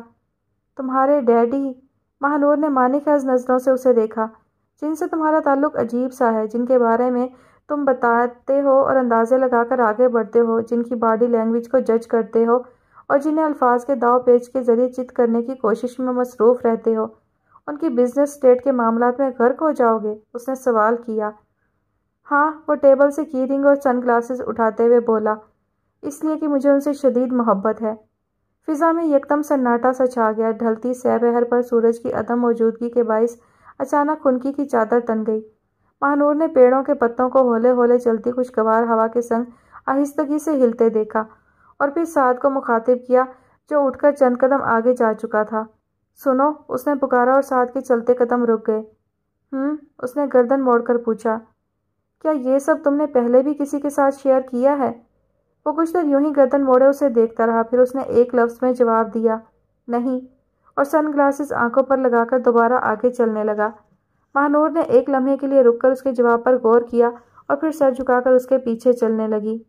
तुम्हारे डैडी महानूर ने मानी खैज नज़रों से उसे देखा जिनसे तुम्हारा ताल्लुक अजीब सा है जिनके बारे में तुम बताते हो और अंदाजे लगाकर आगे बढ़ते हो जिनकी बॉडी लैंग्वेज को जज करते हो और जिन्हें अल्फाज के दाव पेज के जरिए चित करने की कोशिश में मसरूफ़ रहते हो उनकी बिजनेस स्टेट के मामला में गर्क हो जाओगे उसने सवाल किया हाँ वो टेबल से की रिंग और सनग्लासेस उठाते हुए बोला इसलिए कि मुझे उनसे शदीद मोहब्बत है फिज़ा में यकदम सन्नाटा सा छा गया ढलती सह बहर पर सूरज की अदम मौजूदगी के बायस अचानक खुनकी की चादर तन गई महानूर ने पेड़ों के पत्तों को होले होले चलती खुशगवार हवा के संग आहिस्तगी से हिलते देखा और फिर साद को मुखातिब किया जो उठकर चंद कदम आगे जा चुका था सुनो उसने पुकारा और साद के चलते कदम रुक गए हम्म उसने गर्दन मोड़कर पूछा क्या ये सब तुमने पहले भी किसी के साथ शेयर किया है वो कुछ देर तो यूं ही गर्दन मोड़े उसे देखता रहा फिर उसने एक लफ्ज़ में जवाब दिया नहीं और ग्लासेस आंखों पर लगाकर दोबारा आगे चलने लगा महानूर ने एक लम्हे के लिए रुककर उसके जवाब पर गौर किया और फिर सर झुकाकर उसके पीछे चलने लगी